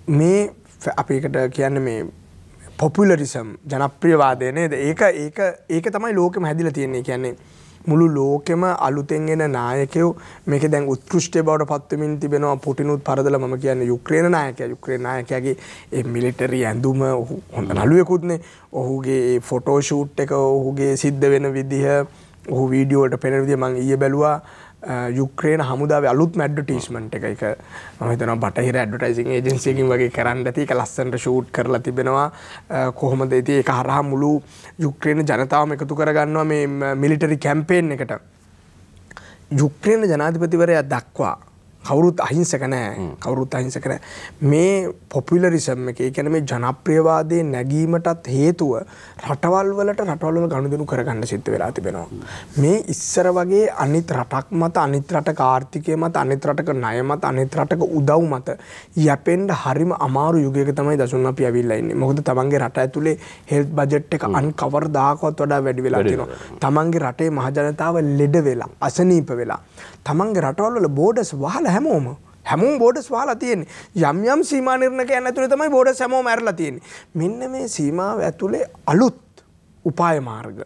[SPEAKER 2] මේ අපිකට කියන්න මේ පොපුලරිසම් ජනප්‍රියවාදය නේද ඒක ඒක ඒක තමයි ලෝකෙම හැදිලා තියෙන්නේ කියන්නේ මුළු ලෝකෙම අලුතෙන් එන නායකයෝ මේක දැන් උත්කෘෂ්ටය බවට පත්වමින් තිබෙනවා පුටිනුත් පරදල මම කියන්න යුක්‍රේණ නායකය යුක්‍රේණ නායකයාගේ ඒ මිලිටරි ඇඳුම ඔහු හොඳ නළුවෙකුත්නේ ඔහුගේ ෆොටෝෂූට් එක ඔහුගේ සිද්ධ වෙන විදිහ ඔහු වීඩියෝට පෙනවිදි මං ඊය බැලවා යුක්්‍රේන හමුදාව අලුත් මැඩ්ඩටේස්මට එක මතන බටහිර ඇඩටයිසින් ඒජන්සියකින් වගේ කරන්න ඇති එක ලස්සන්ට ෂූට් කරලා තිබෙනවා uh, කොහොමද ඇති එක හරහා මුළු යුක්්‍රේන ජනතාවම එකතු කරගන්නවා මේ මිලිටරි කැම්පේෙන් එකට යුක්්‍රේන ජනාධිපතිවරය දක්වා කවුරුත් අහිංසක නෑ කවුරුත් අහිංසක නෑ මේ පොපිලරිසම් එක ඒ කියන්නේ මේ ජනප්‍රියවාදයේ නැගීමටත් හේතුව රටවල් වලට රටවල් වල ගනුදෙනු කරගන්න සිද්ධ වෙලා තිබෙනවා මේ ඉස්සර වගේ අනිත් රටක් මත අනිත් රටක ආර්ථිකය මත අනිත් රටක ණය මත අනිත් රටක උදව් මත යැපෙන්න හරිම අමාරු යුගයක තමයි දසුන් අපි ඇවිල්ලා ඉන්නේ මොකද තමන්ගේ රට ඇතුලේ හෙල්ත් බජට් එක අන්කවර් දාකවත් වඩා වැඩි වෙලා තියෙනවා තමන්ගේ රටේ මහජනතාව ලෙඩ වෙලා අසනීප වෙලා තමන්ගේ රටවල්ල බෝඩස් වහල හැමෝම හැමුම් බෝඩස් වාලා තියෙන් යම් යම් සීමානිර්ණක ඇතුළ තමයි බෝඩ සැමෝ මැරල තියෙන් මෙන්න මේ සීමාව ඇතුළේ අලුත් උපාය මාර්ග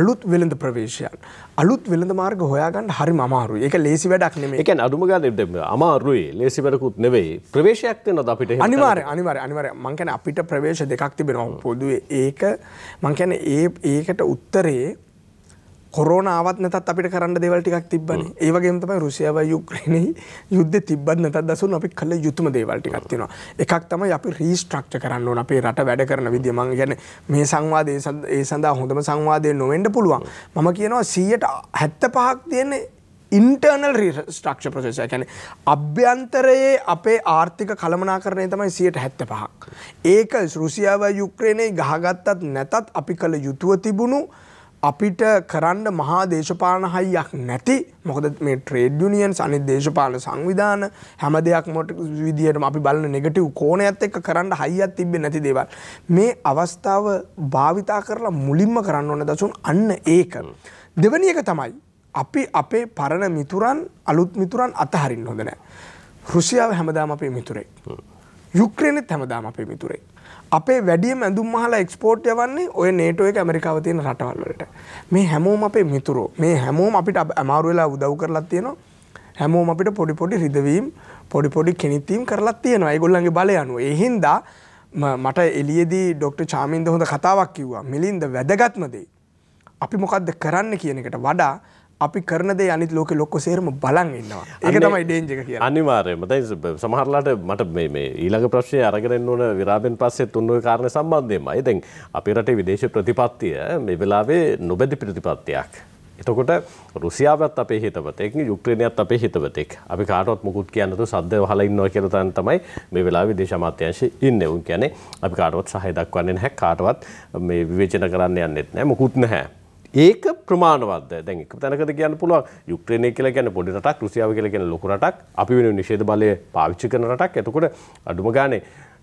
[SPEAKER 2] අලුත් වෙළඳ ප්‍රවේශයන් අලුත් වෙළඳ මාර්ග හොයාගන්න හරි අමාරු එක ලේසි වැඩක් නෙම එක
[SPEAKER 1] අඩුමගන්න අමාරුයි ලේසි වැඩකුත් නෙවෙයි
[SPEAKER 2] ප්‍රවේශයක් න අපිට අනිවාර අනිවර අනිවර මංකැන අපිට ප්‍රවේශ දෙකක් තිබෙනවා පොදුවේ ඒක මංකැන ඒ ඒකට උත්තරේ කොරෝනාවත් නැතත් අපිට කරන්න දෙවල් ටිකක් තිබන්නේ ඒවගේ තමයි රුසියාව යුක්්‍රණය යුද්ධ තිබන්න තත් දසුන් අපි කල යුතුම දේවල්ටිකක්තිනවා එකක් තමයි අපි රීස්ට්‍රක්ට කරන්න ඕන අපේ රට වැඩ කරන විද්‍යමං ගැන මේ සංවාදය ඒ සඳහා හොඳම සංවාදය නොවෙන්ඩ පුළුවන් මම කියනවා සීයට හැත්ත පහක් තියන්නේ ඉන්ටර්නල් ස්ට්‍රක්ෂ ප්‍රසේෂය ැන අභ්‍යන්තරයේ අපේ ආර්ථික කළමනා කරනය තමයි සියට හැත්ත පහක් ඒක රුසියාව යුක්්‍රණය ගහගත්තත් නැතත් අපි කළ යුතුව තිබුණු අපිට කරන්න මහා දේශපාලන හයියක් නැති මොකද මේ ට්‍රේඩ් යුනියන් අනි දේශපාල සංවිධාන හැම දෙයක් මොට විදිහට අපි බලන නෙගටව් කෝනයත් එක්ක කරන්න හයිත් තිබ නැති දේවල් මේ අවස්ථාව භාවිතා කරලා මුලින්ම කරන්න ඕන දසුන් අන්න ඒක දෙවනි එක තමයි අපි අපේ පරණ මිතුරන් අලුත් මිතුරන් අතහරින් හොඳ නෑ රුසියාව හැමදාම අපේ මිතුරේ යුක්‍රේණෙත් හැමදාම අපේ මිතුරේ අපේ වැඩියම ඇඳුම් මහලා එක්ස්පෝර්ට් යවන්නේ ඔය නේටෝ එක ඇමරිකාව තියෙන රටවල් වලට මේ හැමෝම අපේ මිතුරෝ මේ හැමෝම අපිට අමාරු වෙලා උදව් කරලා තියෙනවා හැමෝම අපිට පොඩි පොඩි රිදවීම් පොඩි පොඩි කෙනිතීම් කරලා තියෙනවා ඒගොල්ලන්ගේ බලය අනුව ඒ හින්දා මට එළියේදී ඩොක්ටර් චාමින්ද හොඳ කතාවක් කිව්වා මිලින්ද වැදගත්ම දේ අපි මොකද්ද කරන්න කියන එකට වඩා අපි කරන දේ අනිත් ලෝක ලොක්ක සේරම බලන් ඉන්නවා
[SPEAKER 1] ඒක තමයි ඩේන්ජක කිය අනිවාර්යම දැ සමහරලාට මට මේ ඊළඟ ප්‍රශ්ය අරගෙනෙන් ඕන විරාබෙන් පස්සේ තුන්ව කාරණ සම්බන්ධයම අයිතැන් අපි රටේ විදේශ ප්‍රතිපත්තිය මේ වෙලාවේ නොබැදි ප්‍රතිපත්තියක් එතකොට රුසියාවත් අපේ හිතවතෙක් යුක්්‍රණයත් අපේ හිතවතෙක් අපි කාටත් මුකුත් කියන්නතු සද්ධ හල ඉන්නව කියරතන් තමයි මේ වෙලා විදේශමාත්‍යංශ ඉන්න උන් කියැනෙ අපි කාටවත් සහහි දක්වන්නේ හැ කාටවත් මේ විවේචන කරන්න යන්නෙත් නෑ මුකුත් නැහැ ඒක ප්‍රමාණවත්ද දැන් එක තැනකද කියන්න පුළුවන් යුක්්‍රේණය කියලා ගැන පොඩි රටක් රුසියාව කියලා ගැන ලොකු රටක් අපි වෙන නිෂේධ බලය පාවිච්චි කරන රටක් එතකොට අඩුම ගානේ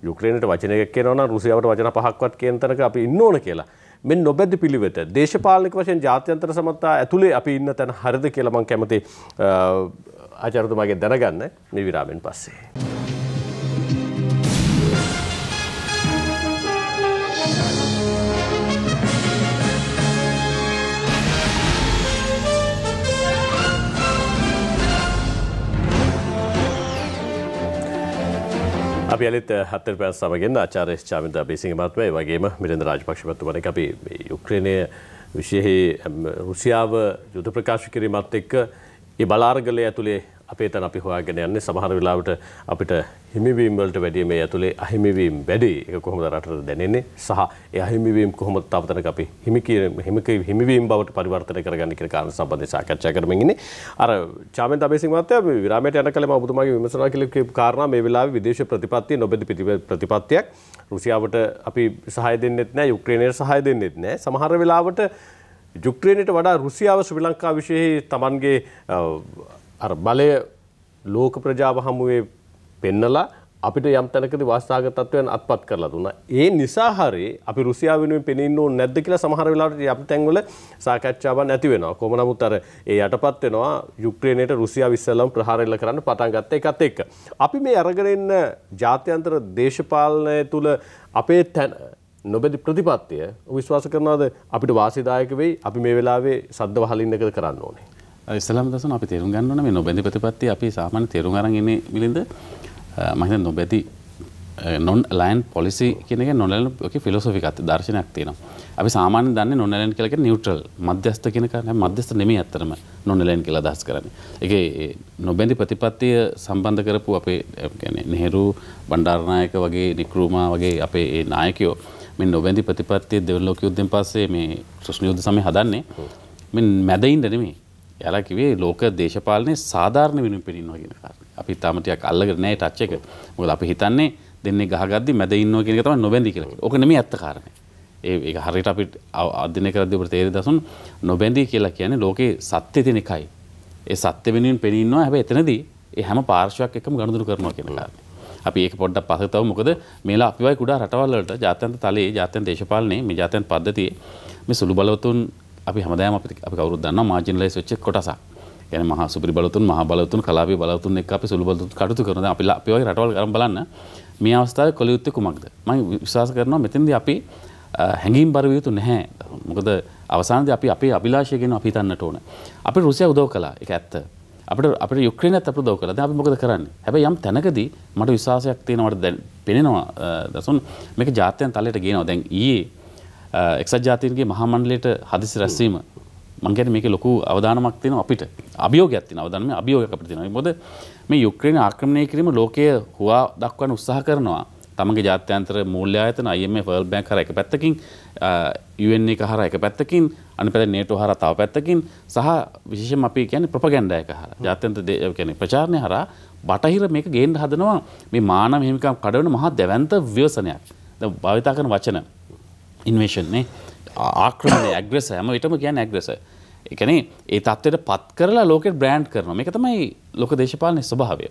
[SPEAKER 1] යුක්්‍රේණයට වචනයක් කියනවන රුසියාවට වචන පහක්වත් කියන තැනක අපි ඉන්න ඕන කියලා මෙ නොබැද පිළිවෙත දේශපාලික වශයෙන් ජාත්‍යන්තර සමත්තා ඇතුළේ අපි ඉන්න තැන හරිද කියලමං කැමති ආචරතුමාගේ දැනගන්න නිවිරාමෙන් පස්සේ. අපි අලිත් හත්තර පැත් සමගෙන් ආචාරය චාමිත බේසිංහ මත්මය වගේම මිරඳ රාජපක්ෂමත්තුමන අපි යුක්්‍රණය විශයෙහි රුසියාව යුද ප්‍රකාශ කිරීමත් එක්ක ඒ බලාර්ගලය ඇතුළේ අපේ තැන අපි හොයාගෙන යන්නේ සමහර වෙලාවට අපිට හිමිවීම් වලට වැඩිය මේ ඇතුලේ අහිමිවීම් වැඩි. ඒක කොහොමද රටට දැනෙන්නේ? සහ ඒ අහිමිවීම් කොහොමද තව තැනක අපි හිමි හිමිවීම් බවට පරිවර්තනය කරගන්නේ කියන කාරණා සම්බන්ධයෙන් සාකච්ඡා කරමින් ඉන්නේ. අර චාමෙන් තබේසිං මහත්තයා මේ විරාමයට යන කලේ මම ඔබතුමාගේ විමසනවා කියලා කියපු කාරණා මේ වෙලාවේ විදේශ ප්‍රතිපත්තිය නොබෙදි ප්‍රතිපත්තියක් රුසියාවට අපි සහාය දෙන්නෙත් නැහැ, යුක්‍රේනයට සහාය දෙන්නෙත් නැහැ. සමහර වෙලාවට යුක්‍රේනයට වඩා රුසියාව ශ්‍රී ලංකා විශේෂයේ තමන්ගේ අර බලය ලෝක ප්‍රජාව හමුවේ පෙන්නලා අපිට යම් තැනකදී වාස්ථාගත තත්වයන් අත්පත් කරලා දුන්නා. ඒ නිසා හරි අපි රුසියාව වෙනුවෙන් පෙනෙන්න ඕනේ නැද්ද කියලා සමහර වෙලාවට යම් තැන්වල සාකච්ඡාවක් නැති වෙනවා. කොහොම නමුත් අර ඒ යටපත් වෙනවා යුක්‍රේනයට රුසියාව ඉස්සෙල්ලම ප්‍රහාර එල්ල කරන්න පටන් ගත්ත එකත් එක්ක. අපි මේ අරගෙන ඉන්න ජාත්‍යන්තර දේශපාලනය තුල අපේ තැන නොබැදි ප්‍රතිපත්තිය විශ්වාස කරනවාද අපිට වාසිදායක වෙයි අපි මේ වෙලාවේ සද්ද වහලින් එකද කරන්න ඕනේ. ඉස්ලාම
[SPEAKER 3] දසන අපි තේරුම් ගන්නවන මේ නොබැඳි ප්‍රතිපත්ති අපි සාමාන්‍ය තේරුම් අරන් ඉන්නේ මිලින්ද මම හිතන්නේ නොබැඳි non aligned policy කියන එක non aligned ඔකේ philosophy එකක් දර්ශනයක් තියෙනවා. අපි සාමාන්‍යයෙන් දන්නේ non aligned කියලා කියන්නේ neutral මධ්‍යස්ථ කියන කාරණා මධ්‍යස්ථ නෙමෙයි ඇත්තටම non aligned කියලා අදහස් කරන්නේ. ඒකේ නොබැඳි ප්‍රතිපත්තිය සම්බන්ධ කරපු අපේ කියන්නේ නෙහරු බණ්ඩාරනායක වගේ නික්‍රූමා වගේ අපේ ඒ නායකයෝ මේ නොබැඳි ප්‍රතිපත්තිය දෙවන ලෝක යුද්ධෙන් පස්සේ මේ සෘෂ්ණ යුද්ධ සමය හදන්නේ. මේ මැදින් නෙමෙයි යලා කිවේ ලෝක දේශපාලනය සාධාරණ වෙන පිරින්නවා කියන කාරණේ. අපි තාම ටිකක් අල්ලගෙන නැහැ ටච් එක. මොකද අපි හිතන්නේ දෙන්නේ ගහගද්දි මැද ඉන්නවා කියන එක තමයි නොබැඳි කියලා කිව්වේ. ඕක නෙමෙයි ඇත්ත කාරණේ. ඒ ඒක හරියට අපි අධ්‍යයනය කරද්දී අපිට තේරෙන දසුන් නොබැඳි කියලා කියන්නේ ලෝකේ සත්‍ය තියෙන එකයි. ඒ සත්‍ය වෙනුවෙන් පෙනී ඉන්නවා. හැබැයි එතනදී ඒ හැම පාර්ශ්වයක් එකම ගනුදෙනු කරනවා කියන කාරණේ. අපි ඒක පොඩ්ඩක් පස්සේ තව මොකද මේලා අපිවයි කුඩා රටවල් වලට ජාත්‍යන්තර තලයේ ජාත්‍යන්තර දේශපාලනයේ මේ ජාත්‍යන්තර පද්ධතියේ මේ සුළු බලවතුන් අපි හැමදාම අපි අපි කවුරුත් දන්නවා මාජිනලයිස් වෙච්ච කොටසක්. يعني මහා සුපිරි බලවතුන්, මහා බලවතුන්, කලාපීය බලවතුන් එක්ක අපි සුළු බලවතුන් කටයුතු කරනවා. දැන් අපි අපි ওই රටවල් කරන් බලන්න මේ අවස්ථාවේ කළ යුත්තේ කුමක්ද? මම විශ්වාස කරනවා මෙතෙන්දී අපි හැඟීම් බර විය යුතු නැහැ. මොකද අවසානයේදී අපි අපේ අභිලාෂය ගැන අපි හිතන්නට ඕන. අපිට රුසියාව උදව් කළා. ඒක ඇත්ත. අපිට අපිට යුක්‍රේනත් අපිට උදව් කළා. දැන් අපි මොකද කරන්නේ? හැබැයි යම් තැනකදී මට විශ්වාසයක් තියෙනවා මට දැන් පෙනෙනවා දසුන් මේක ජාත්‍යන්තර තලයට ගේනවා. දැන් ඊයේ එක්සත් ජාතින්ගේ මහමණ්ඩලයට හදිසි රැස්වීම මංගැන මේක ලොකු අවධානමක් තියෙන අපිට අභියෝගයක් තියෙන අවධානම අභියෝගයක් අපිට තියෙනවා. මොකද මේ යුක්‍රේන ආක්‍රමණය කිරීම ලෝකයේ හුවා දක්වන්න උත්සාහ කරනවා. තමන්ගේ ජාත්‍යන්තර මූල්‍ය ආයතන IMF World Bank හර එක පැත්තකින් UN එක හර එක පැත්තකින් අනිත් පැත්තේ NATO හර තව පැත්තකින් සහ විශේෂයෙන්ම අපි කියන්නේ ප්‍රොපගැන්ඩා එක හර ජාත්‍යන්තර කියන්නේ ප්‍රචාරණය හරහා බටහිර මේක ගේන්න හදනවා මේ මානව හිමිකම් කඩවන මහා දැවැන්ත ව්‍යවසනයක්. දැන් භාවිතා කරන වචන ඉන්වේෂන්නේ ආක්‍රමණය ඇග්‍රෙස හැම විටම කියන්න ඇග්‍රෙස එකන ඒ තත්වයට පත් කරලා ලෝකෙට බ්‍රෑන්් කරන එක තමයි ලොක දේශපාලනය ස්වභාවය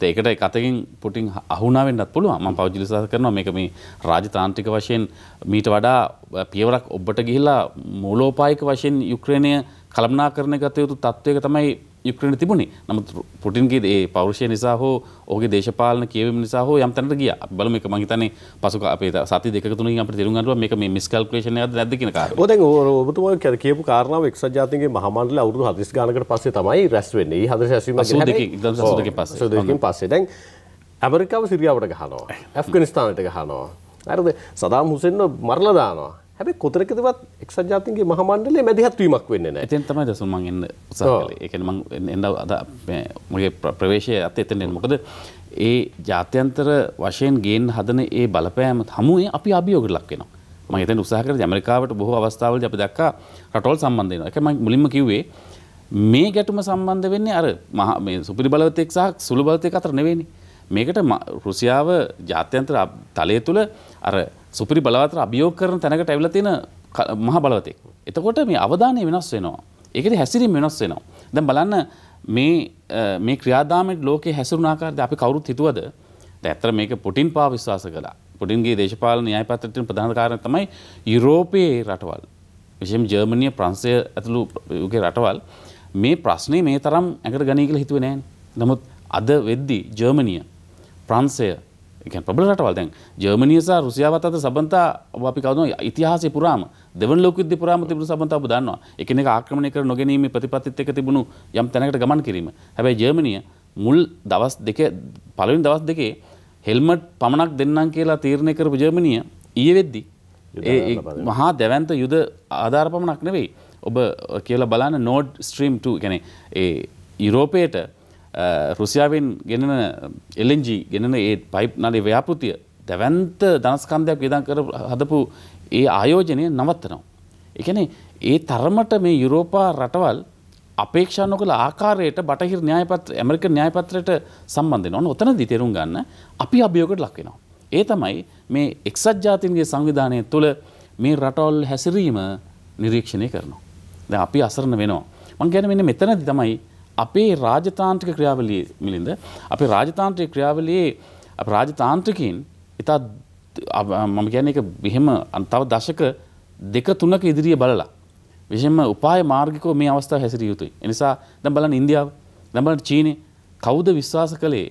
[SPEAKER 3] ඒකට එකතකින් පුටින් අහුනාවෙන්ටත් පුළුව ම පෞද්ජිලිසා කරන මේක මේ රාජතාන්ත්‍රික වශයෙන් මීට වඩා පියවරක් ඔබට ගිහිල්ලා මූලෝපායික වශයෙන් යුක්‍රේණය කළමනා කරන ගතයුතු තත්ත්වයක තමයි යුක්‍රණ තිබුණේ නමුත් පුටින්ගේ ඒ පෞරුෂය නිසා හෝ ඔහුගේ දේශපාලන කියවීම නිසා හෝ යම් තැනකට ගියා. අපි බලමු එක මං හිතන්නේ පසු අපේ සති දෙකක තුනකින් අපිට තේරුම් ගන්නවා මේක මේ මිස්කල්කියුලේෂන් එකක්ද නැද්ද කියන
[SPEAKER 1] කාරණා. ඔය දැන් ඔබතුමා කියපු කාරණාව එක්සත් ජාතීන්ගේ මහා මණ්ඩලය අවුරුදු 40 ගානකට පස්සේ තමයි රැස් වෙන්නේ. ඒ 40 රැස්වීම කියන්නේ 82 පස්සේ. 82කින් පස්සේ. දැන් ඇමරිකාව සිරියාවට ගහනවා. ඇෆ්ගනිස්තානයට ගහනවා. හරිද? සදාම් හුසෙන්ව මරලා දානවා. හැබැයි කොතරකදවත් එක්සත් ජාතීන්ගේ මහ මණ්ඩලයේ මැදිහත් වීමක් වෙන්නේ නැහැ. එතෙන් තමයි දසුන් මම එන්න උත්සාහ කළේ. ඒ කියන්නේ
[SPEAKER 3] මම එන්න අද
[SPEAKER 1] මගේ ප්‍රවේශය අත එතන එන්නේ. මොකද
[SPEAKER 3] ඒ ජාත්‍යන්තර වශයෙන් ගේන් හදන ඒ බලපෑම හමුවේ අපි අභියෝගයට ලක් වෙනවා. මම එතන උත්සාහ කරේ ඇමරිකාවට බොහෝ අවස්ථාවලදී අපි දැක්කා රටවල් සම්බන්ධ වෙනවා. ඒක මම මුලින්ම කිව්වේ මේ ගැටුම සම්බන්ධ වෙන්නේ අර මහා මේ සුපිරි බලවතෙක් සහ සුළු බලවතෙක් අතර නෙවෙයිනේ. මේකට රුසියාව ජාත්‍යන්තර තලය තුළ අර සුපරි බලවතර අභියෝග කරන තැනකට ඇවිල්ලා තියෙන මහ බලවතෙක්. එතකොට මේ අවධානය වෙනස් වෙනවා. ඒකේ හැසිරීම වෙනස් වෙනවා. දැන් බලන්න මේ මේ ක්‍රියාදාමයේ ලෝකයේ හැසිරුණ ආකාරයද අපි කවුරුත් හිතුවද? දැන් ඇත්තට මේක පුටින් පාව විශ්වාස කළා. පුටින්ගේ දේශපාලන න්‍යාය පත්‍රයෙන් ප්‍රධාන කාරණය තමයි යුරෝපයේ රටවල් විශේෂයෙන් ජර්මනිය, ප්‍රංශය ඇතුළු යුගේ රටවල් මේ ප්‍රශ්නේ මේ තරම් ඇඟට ගනී කියලා හිතුවේ නැහැ. නමුත් අද වෙද්දී ජර්මනිය ප්‍රන්සය එකන් ප්‍රබල රටවල් දැන් ජර්මනිය සහ රුසියාවත් අතර සබඳතා අපි කවුරුන ඉතිහාසයේ පුරාම දෙවන ලෝක යුද්ධ පුරාම තිබුණු සබඳතාව දන්නවා. එකිනෙක ආක්‍රමණය කර නොගැනීමේ ප්‍රතිපත්තිත් එක්ක තිබුණු යම් තැනකට ගමන් කිරීම. හැබැයි ජර්මනිය මුල් දවස් දෙකේ පළවෙනි දවස් දෙකේ හෙල්මට් පමණක් දෙන්නම් කියලා තීරණය කරපු ජර්මනිය ඊයේ වෙද්දි ඒ මහා දැවැන්ත යුද ආධාර පමණක් නෙවෙයි. ඔබ කියලා බලන්න නෝඩ් ස්ට්‍රීම් 2 කියන්නේ ඒ යුරෝපයට රුසියාවෙන් ගෙනන එලෙන්ජි ගෙනන ඒ පයිප් නලේ ව්‍යාපෘතිය දැවන්ත දනස්කන්ධයක් විදන් කර හදපු ඒ ආයෝජනය නවත්තනවා. එකනේ ඒ තරමට මේ යුරෝපා රටවල් අපේක්ෂණ කළ ආකාරයට බටහිර න්‍යායපත්‍ර ඇමරික න්‍යායපත්‍රයට සම්බන්ධ නොන ඔතනදි තේරුම් ගන්න අපි අභියෝගට ලක් වෙනවා. ඒ තමයි මේ එක්සත් ජාතින්ගේ සංවිධානය තුළ මේ රටවල් හැසිරීම නිරීක්ෂණය කරනවා. දැන් අපි අසරණ වෙනවා. මං කියන්නේ මෙන්න මෙතනදි තමයි අපේ රාජතාන්ත්‍රික ක්‍රියාවලිය මිලින්ද අපේ රාජතාන්ත්‍රික ක්‍රියාවලියේ අප රාජතාන්ත්‍රිකයින් ඉතා මම ගැන එක බිහෙම අන්තව දශක දෙක තුනක ඉදිරිය බලලා විශෙම උපාය මාර්ගිකෝ මේ අවස්ථාව හැසිරිය යුතුයි. එනිසා දැන් බලන්න ඉන්දියාව, දැන් බලන්න චීනේ කවුද විශ්වාස කළේ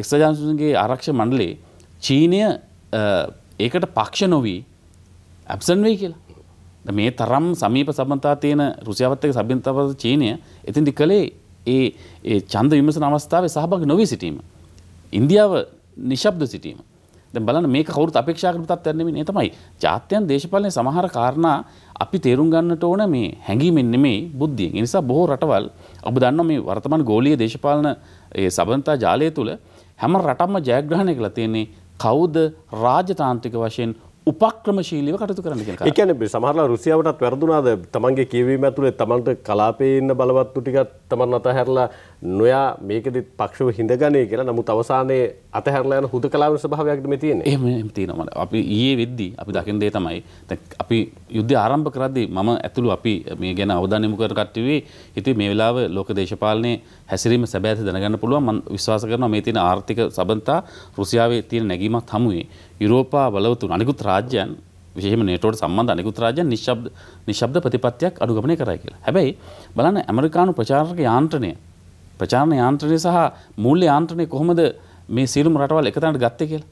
[SPEAKER 3] එක්සජාන්සුන්ගේ ආරක්ෂක මණ්ඩලයේ චීනය ඒකට පක්ෂ නොවි ඇබ්සන්ට් වෙයි කියලා. මේ තරම් සමීප සබන්තා තියෙන රුසියාවත් එක්ක සබන්තාවත් චීනය එතෙන්දි කළේ ඒ ඒ ඡන්ද විමසන අවස්ථාවේ සහභාගී නොවී සිටීම. ඉන්දියාව නිශ්ශබ්ද සිටීම. දැන් බලන්න මේක කවුරුත් අපේක්ෂා කරපු තත්ත්වයක් නෙමෙයි නේ තමයි. ජාත්‍යන් දේශපාලනයේ සමහර කාරණා අපි තේරුම් ගන්නට ඕන මේ හැඟීමෙන් නෙමෙයි බුද්ධියෙන්. ඒ නිසා බොහෝ රටවල් ඔබ දන්නවා මේ වර්තමාන ගෝලීය දේශපාලන ඒ සබඳතා ජාලය තුල හැම රටක්ම ජයග්‍රහණය කළා තියෙන්නේ කවුද
[SPEAKER 1] රාජතාන්ත්‍රික වශයෙන්
[SPEAKER 3] උපක්‍රමශීලිව කටතු කරන්න කියලා. ඒ
[SPEAKER 1] කියන්නේ සමහරලා රුසියාවටත් වැරදුනාද තමන්ගේ කියවීම ඇතුලේ තමන්ට කලාපේ ඉන්න බලවත්තු ටිකක් තමන් අතහැරලා නොයා මේකෙදි පක්ෂව හිඳගනේ කියලා. නමුත් අවසානයේ අතහැරලා යන හුදකලාවේ ස්වභාවයක්ද මේ තියෙන්නේ? එහෙම
[SPEAKER 3] එහෙම තියෙනවා. අපි ඊයේ වෙද්දී අපි දකින දේ තමයි අපි යුද්ධය ආරම්භ කරද්දී මම ඇතුළු අපි මේ ගැන අවධානය යොමු කර කට්ටියේ හිතුවේ මේ වෙලාව ලෝක දේශපාලනයේ හැසිරීම සැබෑත දැනගන්න පුළුවන් මම විශ්වාස කරනවා මේ තියෙන ආර්ථික සබඳතා රුසියාවේ තියෙන නැගීමත් හමුවේ යුරෝපා බලවතුන් අනිකුත් රාජ්‍යයන් විශේෂම නේටෝට සම්බන්ධ අනිකුත් රාජ්‍යයන් නිශ්ශබ්ද නිශ්ශබ්ද ප්‍රතිපත්තියක් අනුගමනය කරයි කියලා. හැබැයි බලන්න ඇමරිකානු ප්‍රචාරක යාන්ත්‍රණය ප්‍රචාරණ යාන්ත්‍රණය සහ මූල්‍ය යාන්ත්‍රණය කොහොමද මේ සියලුම රටවල් එකතැනට ගත්තේ කියලා.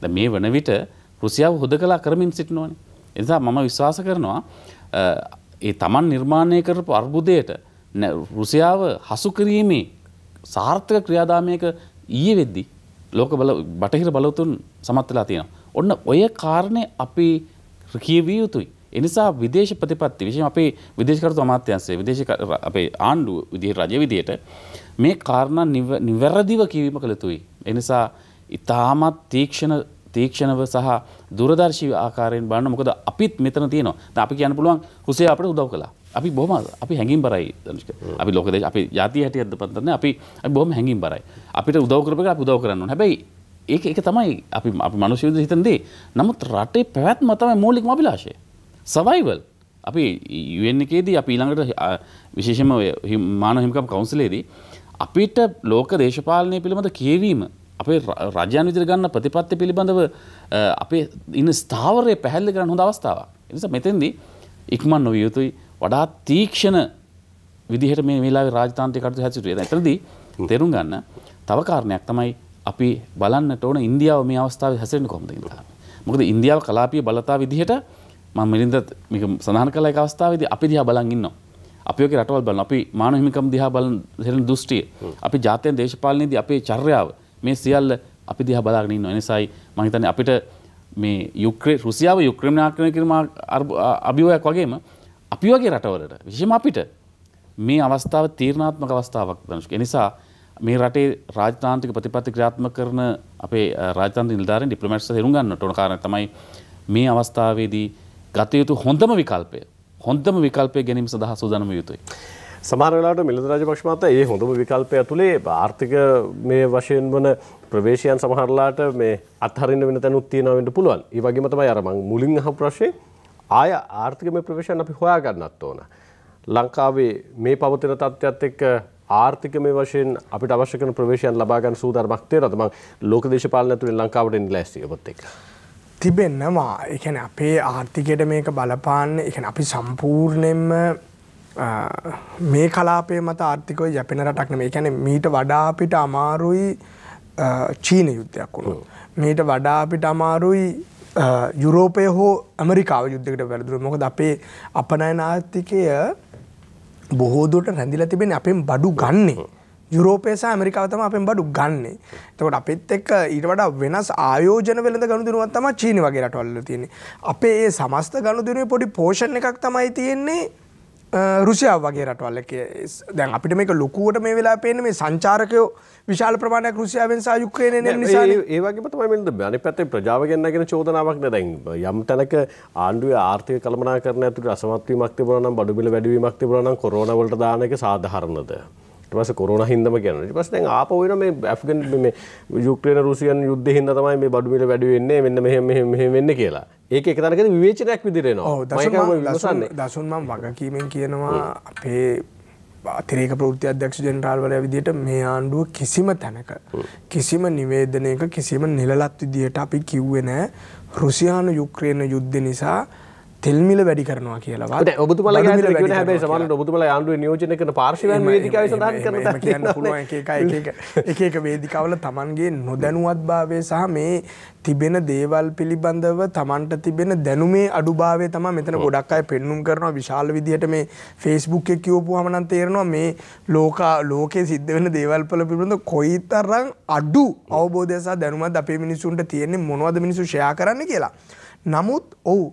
[SPEAKER 3] දැන් මේ වන විට රුසියාව හුදකලා කරමින් සිටිනවනේ. ඒ නිසා මම විශ්වාස කරනවා ඒ Taman නිර්මාණය කරපු අර්බුදයට රුසියාව හසු කිරීමේ සාර්ථක ක්‍රියාදාමයක ඊයේ වෙද්දි ලෝක බල බටහිර බලවතුන් සමත් වෙලා තියෙනවා. ඔන්න ඔය කාරණේ අපි කියවිය යුතුයි. එනිසා විදේශ ප්‍රතිපත්ති විශේෂයෙන් අපේ විදේශ කටයුතු අමාත්‍යාංශයේ විදේශ අපේ ආණ්ඩුව විදිහට රජ විදිහට මේ කාරණා නිවැරදිව කියවීම කළ යුතුයි. එනිසා ඉතාමත් තීක්ෂණ තීක්ෂණව සහ දුරදර්ශී ආකාරයෙන් බලන්න මොකද අපිත් මෙතන තියෙනවා. දැන් අපි කියන්න පුළුවන් රුසියාව අපිට උදව් කළා. අපි බොම අපි හැඟින් බරයි දනික අපි ලෝකද අපි ජාති හැට ඇද පත්තරන අපි බොම හැඟින් බරයි අපිට උදවකරපක උදව කරන්න හැබයි ඒ එක තමයි අපි අපි මනුෂයුද හිතන්දේ නමුත් රටේ පැවැත් මතමයි මූලික් මබිලාශය සවයිවල් අපි යුවෙන් එකේදී අපි ඊළඟට විශේෂම මාන හිමිකම් කවුන්සලේදී අපිට ලෝක දේශපාලනය පිළිබඳ කියවීම අපේ රජයන් විදිර ගන්න ප්‍රතිපත්ති පිළිබඳව අපේ ඉන්න ස්ථාවරය පැහැල්ලි කරන්න හොඳ අවස්ථාවක් එනිසා මෙතෙන්දී ඉක්මන් නොවිය යුතුයි වඩාත් තීක්ෂණ විදිහට මේ වෙලාවේ රාජතාන්ත්‍රික කටයුතු හැසිරුවේ. එතනදී තේරුම් ගන්න තව කාරණයක් තමයි අපි බලන්නට ඕන ඉන්දියාව මේ අවස්ථාවේ හැසිරෙන්නේ කොහොමද කියලා. මොකද ඉන්දියාව කලාපීය බලතා විදිහට මම මිලින්ද මේක සඳහන් කළා ඒක අවස්ථාවේදී අපි දිහා බලන් ඉන්නවා. අපි ඔකේ රටවල් බලන අපි මානව හිමිකම් දිහා බලන හැරෙන දෘෂ්ටිය අපි ජාත්‍යන්තර දේශපාලනයේදී අපේ චර්යාව මේ සියල්ල අපි දිහා බලාගෙන ඉන්නවා. එනිසායි මම හිතන්නේ අපිට මේ යුක්‍රේ රුසියාව යුක්‍රේන ආක්‍රමණය කිරීම අභියෝගයක් වගේම අපි වගේ රටවලට විශෂම අපිට මේ අවස්ථාව තීරණාත්මක අවස්ථාවක් දනුෂක නිසා මේ රටේ රාජතාන්තික ප්‍රතිපත්ති ක්‍රියාත්ම කරන අපේ රාජතන්ත්‍ර නිලධාරීන් ඩිප්ලොමැට්ස් තේරුම් ගන්නට ඕන කාරණා තමයි මේ අවස්ථාවේදී
[SPEAKER 1] ගත යුතු හොඳම විකල්පය හොඳම විකල්පය ගැනීම සඳහා සූදානම් යුතුයි. සමාරලාට මිලද රජපක්ෂ මත ඒ හොඳම විකල්පය ඇතුළේ ආර්ථික මේ වශයෙන් වන ප්‍රවේශයන් සමහරලාට මේ අත්හරින්න වෙන තැනුත් තියෙනවෙන්න පුළුවන්. ඒ වගේම තමයි අර මං මුලින් අහපු ප්‍රශ්නේ ආය ආර්ථිකමය ප්‍රවේශයන් අපි හොයා ගන්නත් ඕන. ලංකාවේ මේ පවතින තත්ත්වයක්ත් එක්ක ආර්ථිකමය වශයෙන් අපිට අවශ්‍ය කරන ප්‍රවේශයන් ලබා ගන්න සූදානමක් තියෙනවද? මම ලෝක දේශපාලන ඇතුලේ ලංකාවට එන්න ලෑස්ති ඔබත් එක්ක.
[SPEAKER 2] තිබෙන්නවා. ඒ කියන්නේ අපේ ආර්ථිකයට මේක බලපාන්න, ඒ කියන්නේ අපි සම්පූර්ණයෙන්ම මේ කලාපේ මත ආර්ථිකව යැපෙන රටක් නෙමෙයි. ඒ කියන්නේ මීට වඩා අපිට අමාරුයි චීන යුද්ධයක් වුණොත්. මීට වඩා අපිට අමාරුයි යුරෝපය හෝ ඇමරිකාව යුද්ධකට වැරදුර මොකද අපේ අපනය නාතිකය බොහෝදුට රැඳිල තිබෙන අපෙන් බඩු ගන්නේ. යුරෝපේසා ඇමරිකාවතම අපෙන් බඩු ගන්නේ තකොට අපිත් එක් ඊට වඩා වෙනස් ආයෝජන වෙළඳ ගණුදුනුවත් තම චීනි වගේ රටවල්ල තියෙන්නේ අපේ ඒ සමස්ත ගණුදුනේ පොඩි පෝෂණ එකක් තමයි තියෙන්නේ රුසියාව වගේ රටවල් එක දැන් අපිට මේක ලොකුවට මේ වෙලා පේන මේ සංචාරකයෝ විශාල ප්‍රමාණයක් රුසියාවෙන් සහ යුක්‍රේනයෙන් එන නිසා ඒ
[SPEAKER 1] වගේම තමයි මෙන්න අනිත් පැත්තේ ප්‍රජාව ගැන නැගෙන චෝදනාවක් නේ දැන් යම් තැනක ආණ්ඩුවේ ආර්ථික කළමනාකරණ ඇතුළු අසමත් වීමක් තිබුණා නම් බඩු බිල වැඩි වීමක් තිබුණා නම් කොරෝනා වලට දාන එක සාධාරණද පස කොරුණ හිදම කියනට පස දැන් ආපවන මේ ඇෆ්ගන් මේ යුක්්‍රන රුසියන් යුද්ධ හිද තමයි මේ බඩුමිට වැඩිවෙන්නේ මෙන්න මෙහෙමහෙමවෙන්න කියලා ඒක එකතරක විවේචනයක් විදිරෙනවා
[SPEAKER 2] දසුන්මම් වගකීමෙන් කියනවා
[SPEAKER 1] අපේ අතිරේක
[SPEAKER 2] ප්‍රෘති අධ්‍යක්ෂ ජනරාල්වරය විදිට මේ ආණ්ඩුව කිසිම තැනක කිසිම නිවේදනයක කිසිම නිලලත් විදියට අපි කිව්වෙන රුසියානු යුක්්‍රේණ යුද්ධ නිසා තෙල්මිල වැඩි කරනවා කියලා ඔබතුමල හැ සමල
[SPEAKER 1] ඔබතුමල ආණ්ඩුව නියෝජන කන පාර්ශව ේදිකව
[SPEAKER 2] එකක වේදිකවල තමන්ගේ නොදැනුවත් භාවය සහ මේ තිබෙන දේවල් පිළිබඳව තමන්ට තිබෙන දැනුමේ අඩුභාවය තම මෙතන ගොඩක් අය පෙන්නුම් කරනවා විශාල විදිහට මේ ෆෙස්බුක් එක කියවපු හමනන් තේරෙනවා මේ ලෝකා ලෝකයේ සිද්ධ වෙන දේවල් පල පිළිබඳ කොයි තරං අඩු අවබෝධය සහ දැනුමත් අපේ මිනිසුන්ට තියෙන්නේ මොනවද මිනිසු ෂයා කරන්න කියලා. නමුත් ඔවු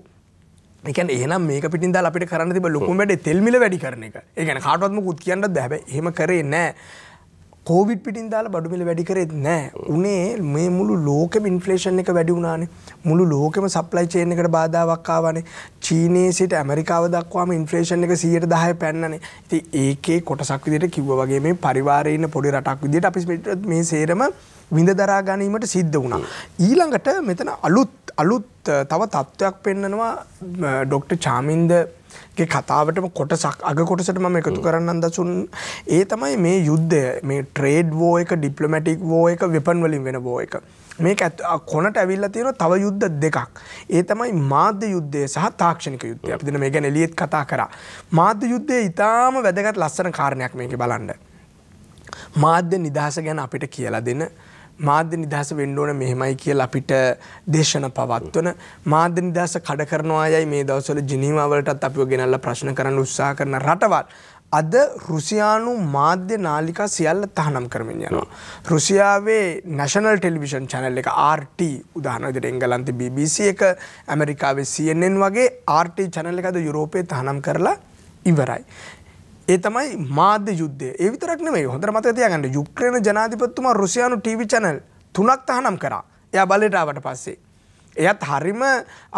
[SPEAKER 2] එකන් එහනම් මේක පිටින් දාලා අපිට කරන්න තිබ ලොකුමට තෙල්මිල වැඩි කරන එක ඒකන කාටවත්ම කුත් කියන්නත් දැබ හෙම කරේ නෑ කෝවිඩ් පිටින් දාලා බඩුමිල වැඩි කරෙත් නෑ උනේ මේ මුළු ලෝකෙම ඉන්ෆලේෂන් එක වැඩි වුණානේ මුළු ලෝකෙම සප්ලයි චේන් එකට බාධාවක් ආවනේ චීනයේ සිට ඇමරිකාව දක්වාම ඉන්ෆලේෂන් එක 110 පැන්නනේ ඉතින් ඒකේ කොටසක් විදිහට කිව්වා වගේ මේ පරිවාරයේ ඉන්න පොඩි රටක් විදිහට අපි මේ සේරම විඳ දරා ගැනීමට සිද්ධ වුණා ඊළඟට මෙතන අලුත් අලුත් තව තත්ත්වයක් පෙන්නනවා ඩොක්ට. චාමින්ද කතාවටම කොටසක් අග කොටසට මම එකතු කරන්න දසුන් ඒ තමයි මේ යුද්ධය මේ ට්‍රේඩ් වෝ එක ඩිප්ලමටික් වෝ එක වෙපන්වලින් වෙන බෝ එක මේ ඇත් කොනට ඇවිල්ල තියෙන තව යුද්ධ දෙකක් ඒ තමයි මාධ්‍ය යුද්ධය සහ තාක්ෂණක යුද්ධය අපිදින මේ ගැන එලියත් කතා කරා මාධ්‍ය යුද්ධය ඉතාම වැදගත් ලස්සන කාරණයක් මේක බලන්න මාධ්‍ය නිදහස ගැන අපිට කියලා දෙන්න මාධ්‍ය නිදහස වෙන්න ඕන මෙහෙමයි කියලා අපිට දේශන පවත්වන මාධ්‍ය නිදහස කඩ කරනවා අයයි මේ දවස්වල ජිනීවා වලටත් අපිව ගෙනල්ලා ප්‍රශ්න කරන්න උත්සාහ කරන රටවල් අද රුසියානු මාධ්‍ය නාලිකා සියල්ල තහනම් කරමින් යනවා. රුසියාවේ නැශනල් ටෙලිවිෂන් චැනල් එක RT උදාහරණ විදිහට එංගලන්තේ BBC එක ඇමරිකාවේ CNN වගේ RT චැනල් එක අද යුරෝපයේ තහනම් කරලා ඉවරයි. ඒ තමයි මාධ්‍ය යුද්ධය ඒ විතරක් නෙමෙයි හොඳට මතක තියාගන්න යුක්‍රේන ජනාධිපතිතුමා රුසියානු ටීවී චැනල් තුනක් තහනම් කරා එයා බලයට ආවට පස්සේ එයත් හරිම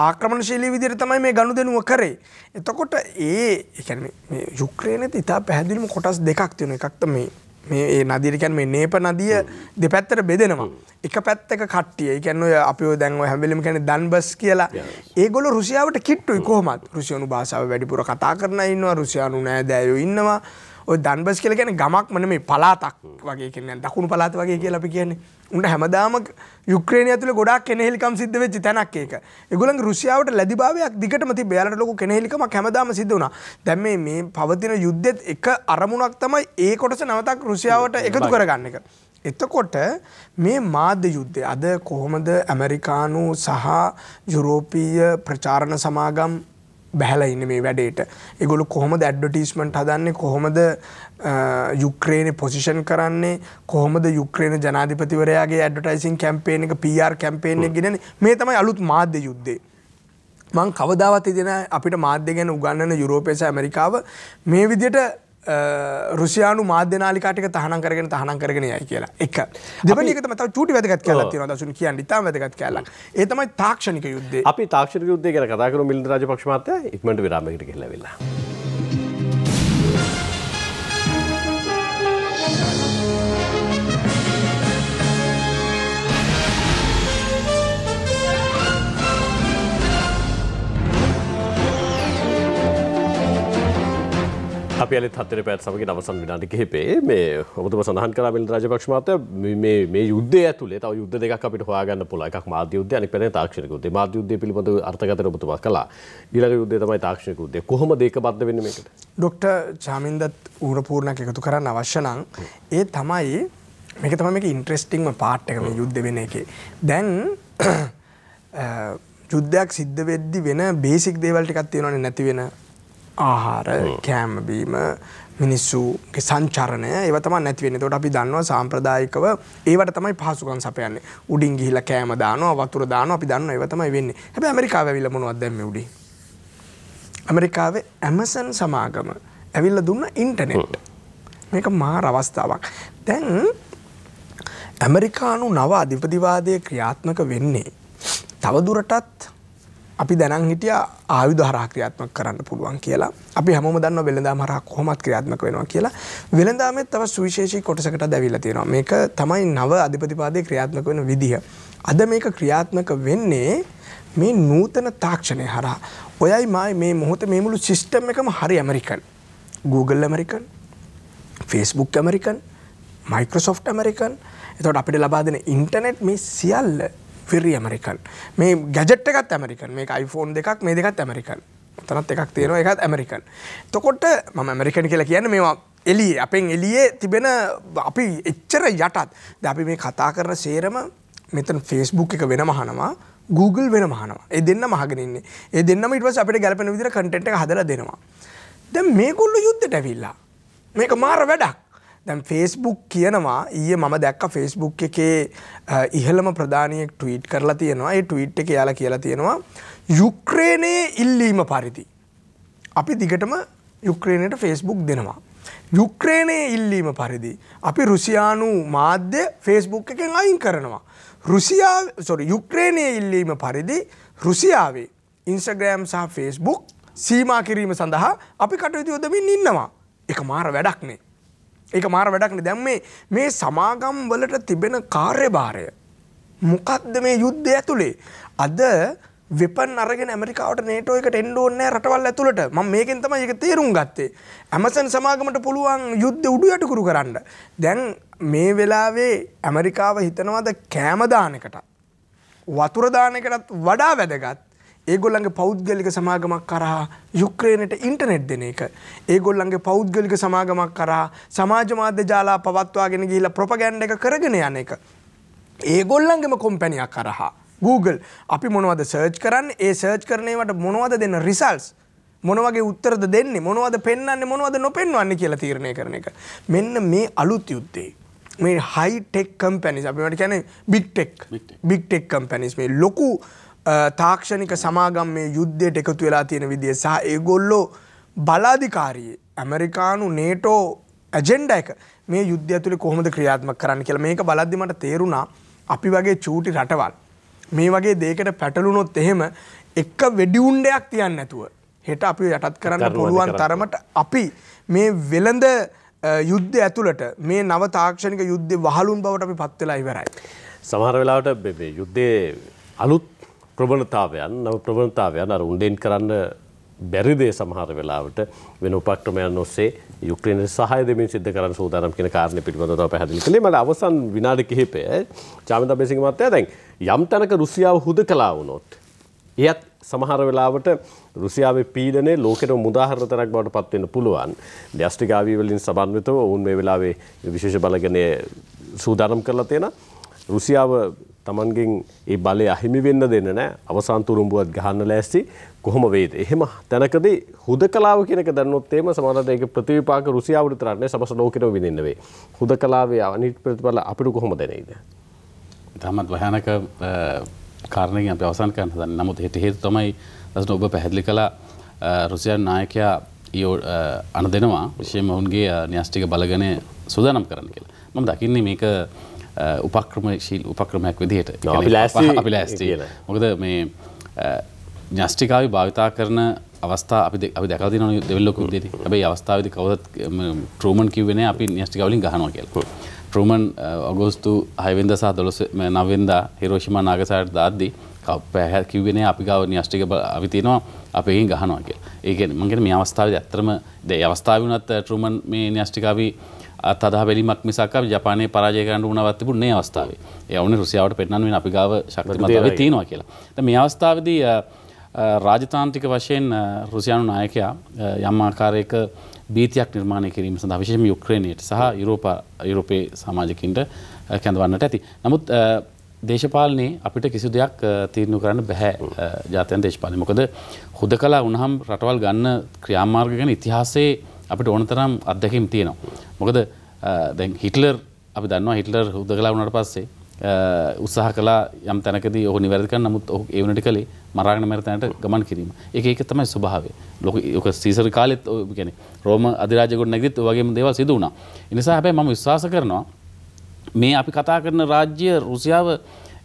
[SPEAKER 2] ආක්‍රමණශීලී විදිහට තමයි මේ ගනුදෙනුව කරේ. එතකොට ඒ ඒ කියන්නේ මේ යුක්‍රේනයේ ඉතා පැහැදිලිම කොටස් දෙකක් තියෙනවා. එකක් තමයි මේ ඒ නදිරකැන් මේ නේප නදිය දෙපැත්තර බෙදෙනවා. එක පැත්තක කට්ටිය කැන්න අපිෝ දැන්ව හැමිලිම කැන දන්බස් කියලා ඒගොල රුසියාවට කිට්ටුයි කොහමත් රුසියනු භාසාාව වැඩිපුර කතා කරන ඉන්නවා රුසියානු නෑදෑයෝ ඉන්නවා ඔය දන්බස් කියල ගැන ගමක් මන මේ පලාතක් වගේ කියන්න දකුණු පලාත වගේ කියලා අපි කියන්නේ උන්ට හැමදාම යුක්්‍රේණ ඇතුල ගොඩක් කෙනෙහිල්කම් සිද්ධ වෙච්චි තැනක් ඒක එගුලන් රුසියාවට ලැදිභාවයක් දිගටම ති බයාලට ලොක කෙනෙහිලිකමක් හැමදාම සිද්ධ වුණා දැම් මේ පවතින යුද්ධෙත් එක අරමුණක් තමයි ඒ කොටස නවතක් රුසියාවට එකතු කරගන්න එක එතකොට මේ මාධ්‍ය යුද්ධය අද කොහොමද ඇමරිකානු සහ යුරෝපීය ප්‍රචාරණ සමාගම් බැහල ඉන්න මේ වැඩේට එගොලු කොහොමද ඇඩ්ඩටස්මට හදන්නේ කොහොමද යුක්්‍රේණ පොසිෂන් කරන්නේ කොහොමද යුක්්‍රේණ ජනාධිපතිවරයාගේ ඇඩටයිසින් කැම්පේන එක පර් කැම්පේෙන් ගෙන මේ තමයි අලුත් මාධ්‍ය යුද්ධේ මං කවදාවත් දෙන අපිට මාධ්‍ය ගැන උගන්නන යුරෝපේස ඇමරිකාව මේ විදියට රුසියානු මාධ්‍යනාලිකාටික තහනම් කරගෙන තහනම් කරගෙන යයි කියලා එක දෙවනිකට මත චුටි වැදගත් කියලා තියෙනවා
[SPEAKER 1] දසුන් කියන්න ඉතාම වැදගත් කියලා ඒ තමයි තාක්ෂණික යුද්ධය අපි තාක්ෂණික යුද්ධය ගැන කතා කරමු මිලින්ද රාජපක්ෂ මහත්තයා ඉක්මනට විරාමයකට ගිහිල්ලා වෙලා අපි අලි හතර පැත් සමග අවසන් විනාට කිහිපේ මේ ඔබතුම සඳහන් කරමින් රජපක්ෂමත මේ යුද්ධ ඇතුලේ තව යුද්ධ දෙකක් අපිට හොයාගන්න පුළුවන් එකක් මාධ්‍ය යුද්ධය අනික පැත්තේ තාක්ෂණික යුද්ධය මාධ්‍ය යුද්ධය පිළිබඳ අර්ථකථන ඔබතුමා කළා ඊළඟ යුද්ධය තමයි තාක්ෂණික යුද්ධය කොහොමද ඒක බද්ධ වෙන්නේ මේකට
[SPEAKER 2] ડોක්ටර් චාමින්දත් ඌරපූර්ණක් එකතු කරන්න අවශ්‍ය නම් ඒ තමයි මේක තමයි මේක ඉන්ට්‍රෙස්ටිංම පාට් එක මේ යුද්ධ වෙන එකේ දැන් <clears throat> යුද්ධයක් සිද්ධ වෙද්දි වෙන බේසික් දේවල් ටිකක් තියෙනවනේ නැති වෙන ආහාර කෑමබීම මිනිස්සුගේ සංචරණය ඒව තමයි නැති වෙන්නේ. ඒකට අපි දන්නවා සාම්ප්‍රදායිකව ඒවට තමයි පහසුකම් සපයන්නේ. උඩින් ගිහිල්ලා කෑම දානවා, වතුර දානවා අපි දන්නවා ඒව තමයි වෙන්නේ. හැබැයි ඇමරිකාව ඇවිල්ලා මොනවද දැන් මේ උඩින්? ඇමරිකාවේ ඇමසන් සමාගම ඇවිල්ලා දුන්න ඉන්ටර්නෙට්. මේක මාර අවස්ථාවක්. දැන් ඇමරිකානු නව අධිපතිවාදය ක්‍රියාත්මක වෙන්නේ තවදුරටත් අපි දැනන් හිටිය ආයුධ හරහා ක්‍රියාත්මක කරන්න පුළුවන් කියලා. අපි හැමෝම දන්නවා වෙළඳාම හරහා කොහොමද ක්‍රියාත්මක වෙනවා කියලා. වෙළඳාමේ තව සුවිශේෂී කොටසකට දැවිලා තියෙනවා. මේක තමයි නව අධිපතිපාදයේ ක්‍රියාත්මක වෙන විදිහ. අද මේක ක්‍රියාත්මක වෙන්නේ මේ නූතන තාක්ෂණය හරහා. ඔයයි මායි මේ මොහොතේ මේ මුළු සිස්ටම් එකම හරි American. Google American, Facebook American, Microsoft American. එතකොට අපිට ලබා දෙන ඉන්ටර්නෙට් මේ සියල්ල ෆිරි ඇමරිකන් මේ ගැජට් එකත් ඇමරිකන් මේ iPhoneෆෝන් දෙකක් මේ දෙකත් ඇමරිකන් තනත් එකක් තියෙනවා එකත් ඇමරිකන් තොකොට මම ඇමරිකන් කියලා කියන්න මේවා එලිය අපෙන් එලියේ තිබෙන අපි එච්චර යටත් ද අපි මේ කතා කරන සේරම මෙතන් ෆේස්බුක් එක වෙන මහනවා Google වෙන මහනවා ඒ දෙන්න මහගෙනන්නේ ඒ දෙන්නම ඉටවස අපට ගැලපෙන විදිර කටට හදල දෙනවා ද මේගොල්ල යුද්ධ ටැවිල්ලා මේක මාර වැඩක් දැන් ෆේස්බුක් කියනවා ඊයේ මම දැක්ක ෆේස්බුක් එකේ ඉහළම ප්‍රධානියෙක් ට්වීට් කරලා තියෙනවා ඒ ට්වීට් එක යාලා කියලා තියෙනවා යුක්‍රේනයේ ඉල්ලීම පරිදි අපි දිගටම යුක්‍රේනයට ෆේස්බුක් දෙනවා යුක්‍රේනයේ ඉල්ලීම පරිදි අපි රුසියානු මාධ්‍ය ෆේස්බුක් එකෙන් අයින් කරනවා. රුසියා සොරි යුක්‍රේනයේ ඉල්ලීම පරිදි රුසියාවේ ඉන්ස්ටග්‍රෑම් සහ ෆේස්බුක් සීමා කිරීම සඳහා අපි කටයුතු යොදමින් ඉන්නවා. එක මාර වැඩක්නේ. ඒක මාර වැඩක්න දැම් මේ මේ සමාගම් වලට තිබෙන කාර්යභාරය. මොකක්ද මේ යුද්ධ ඇතුළේ. අද වෙපන් අරගෙන ඇමරිකාවට නේටෝ එකට එන්න ඕනේ රටවල් ඇතුළට මම මේකෙන් තමයි ඒක තේරුම් ගත්තේ ඇමසන් සමාගමට පුළුවන් යුද්ධ උඩු යටකුරු කරන්න දැන් මේ වෙලාවේ ඇමරිකාව හිතනවාද කෑම දාන එකට වතුර දාන එකටත් වඩා වැදගත් ඒගොල්ලන්ගේ පෞද්ගලික සමාගමක් කරහා යුක්‍රේනට ඉන්ටනෙට් දෙන එක. ඒගොල්ලන්ගේ පෞද්ගලික සමාගමක් කරහා සමාජ මාධ්‍ය ජාලා පවත්වාගෙන ගිහිල්ලා ප්‍රොපගෑන්ඩ එක කරගෙන යන එක. ඒගොල්ලන්ගේම කොම්පැනියක් කරහා Google අපි මොනවද සර්ච් කරන්න ඒ සර්ච් කරනේවට මොනවද දෙන්න රිසල්ස් මොනවගේ උත්තරද දෙන්නේ මොනවද පෙන්වන්නේ මොනවද නොපෙන්වන්නේ කියලා තීරණය කරන එක. මෙන්න මේ අලුත් යුද්ධේ මේ හයිටෙක් කම්පැනිස් අපිට කැන බික්ටෙක් බික්ටෙක් කම්පැනිස් මේ ලොකු තාක්ෂණික සමාගම් මේ යුද්ධයට එකතු වෙලා තියෙන විදිය සහ ඒගොල්ලෝ බලාධිකාරී ඇමරිකානු නේටෝ ඇජෙන්ඩ එක මේ යුද්ධ ඇතුළේ කොහොමද ක්‍රියාත්මක කරන්න කියලා මේක බලද්දි මට තේරුණා අපි වගේ චූටි රටවල් මේ වගේ දෙයකට පැටලුනොත් එහෙම එක වෙඩි උණ්ඩයක් තියන්න නැතුව හෙට අපි යටත් කරන්න පුළුවන් තරමට අපි මේ වෙළඳ යුද්ධ ඇතුළට මේ නව තාක්ෂණික යුද්ධ වහලුන් බවට අපි පත් වෙලා ඉවරයි.
[SPEAKER 1] සමහර වෙලාවට යුද්ධයේ අලුත් ප්‍රබණතාවයන් නව ප්‍රබණතාවයන් අර උන්ඩෙන් කරන්න බැරිදේ සමහර වෙලාවට වෙන උපක්‍රමයන් ඔස්සේ යුක්්‍රේන සහය දෙමින් සිද්ධ කරන සූදානම් කියන කාරණ පිළිබඳව පැහදිලි කළේ මට අවසන් විනාඩි කිහිපය චාමත බේසිං මත්තය දැන් යම් තැනක රුසියාව හුද කලා වුණොත්. එයත් සමහර වෙලාවට රුසියාවේ පීඩනේ ලෝකෙට මුදාහරතරක් බවට පත්වෙන්න පුළුවන් ඩස්ටිකාවීවලින් සබන්විතව ඔවුන් මේ වෙලාවේ විශේෂ බලගනය සූදානම් කරලා තියෙන රුසියාව තමන්ගෙන් ඒ බලය අහිමි වෙන්න දෙන්න නෑ අවසාන් තුරුම්බුවත් ගහන්න ලෑස්ති කොහොම වේද. එහෙම තැනකදී හුද කලාව කියනක දැන්නොත් ඒම සමහරට ඒක ප්‍රතිවිපාක රුසියාවට තරන්නේ සමස ලෝකෙට විඳින්න වේ. හුද කලාවේ අනිත් ප්‍රතිඵල අපිට කොහොම දැනෙයිද?
[SPEAKER 3] ඉතාමත් භයානක කාරණයෙන් අපි අවසන් කරන්න හදන්නේ. නමුත් හිත හේතු තමයි දසන ඔබ පැහැදිලි කළා රුසියානු නායකයා අණ දෙනවා විශේෂයෙන්ම ඔවුන්ගේ න්‍යෂ්ටික බලගණය සූදානම් කරන්න කියලා. මම දකින්නේ මේක උපක්‍රමශීල් uh, උපක්‍රමයක් විදිහට අපි ලෑස්ති මොකද මේ uh, ඥෂ්ටිකාව භාවිතා කරන අවස්ථා අපි අපි දැකති න දෙවල්ලොකු දෙති ඇබයි අවස්ථාවද කවදත් ට්‍රමන් කිවෙන අපි න්‍යෂ්ටිකවලින් ගහනවා කියල ට්‍රමන් ඔගෝස්තු uh, හයිවෙන්ද සහ දොලොස නවෙන්දා හිරෝෂිම නාගසායට දාද්දී පැහැ කිවෙන අපි ගව න්‍යෂ්ටික අවිතිනවා අපේ ගහනවා කිය ඒකෙන් මගෙන මේ අවස්ථාව ඇත්තරම ද අවස්ථාවනත් ට්‍රමන් මේ න්‍යෂ්ටිකාවී අත්හදා බැලීමක් මිසක් ජපානය පරාජය කරන්න වුණවත් තිබුණේ අවස්ථාවේ. ඒ වුණේ රුසියාවට පෙන්නන වෙන අපි ගාව ශක්තිමත්තාවය තියෙනවා කියලා. දැන් මේ අවස්ථාවේදී රාජතාන්ත්‍රික වශයෙන් රුසියානු නායකයා යම් ආකාරයක බීතියක් නිර්මාණය කිරීම සඳහා විශේෂයෙන්ම යුක්‍රේනයට සහ යුරෝප යුරෝපයේ සමාජිකින්ට කැඳවන්නට ඇති. නමුත් දේශපාලනයේ අපිට කිසි දෙයක් තීරණය කරන්න බෑ ජාත්‍යන්තර දේශපාලනය. මොකද හුදකලා වුණහම් රටවල් ගන්න ක්‍රියාමාර්ග ගැන ඉතිහාසයේ අපිට ඕනතරම් අත්දැකීම් තියෙනවා. මොකද දැන් හිටලර් අපි දන්නවා හිටලර් හුදකලා වුණාට පස්සේ උත්සාහ කලා යම් තැනකදී ඔහු නිවැරදිකර නමුත් ඔහු ඒ වෙනට කළේ මරාගෙන මැර තැනට ගමන් කිරීම. ඒක ඒක තමයි ස්වභාවය. ලොකු ඔක සීසර් කාලෙත් ඔය කියන්නේ රෝම අධිරාජ්‍ය ගොඩනැගිලිත් ඔය වගේම දේවල් සිදු වුණා. ඒ නිසා හැබැයි මම විශ්වාස කරනවා මේ අපි කතා කරන රාජ්‍ය රුසියාව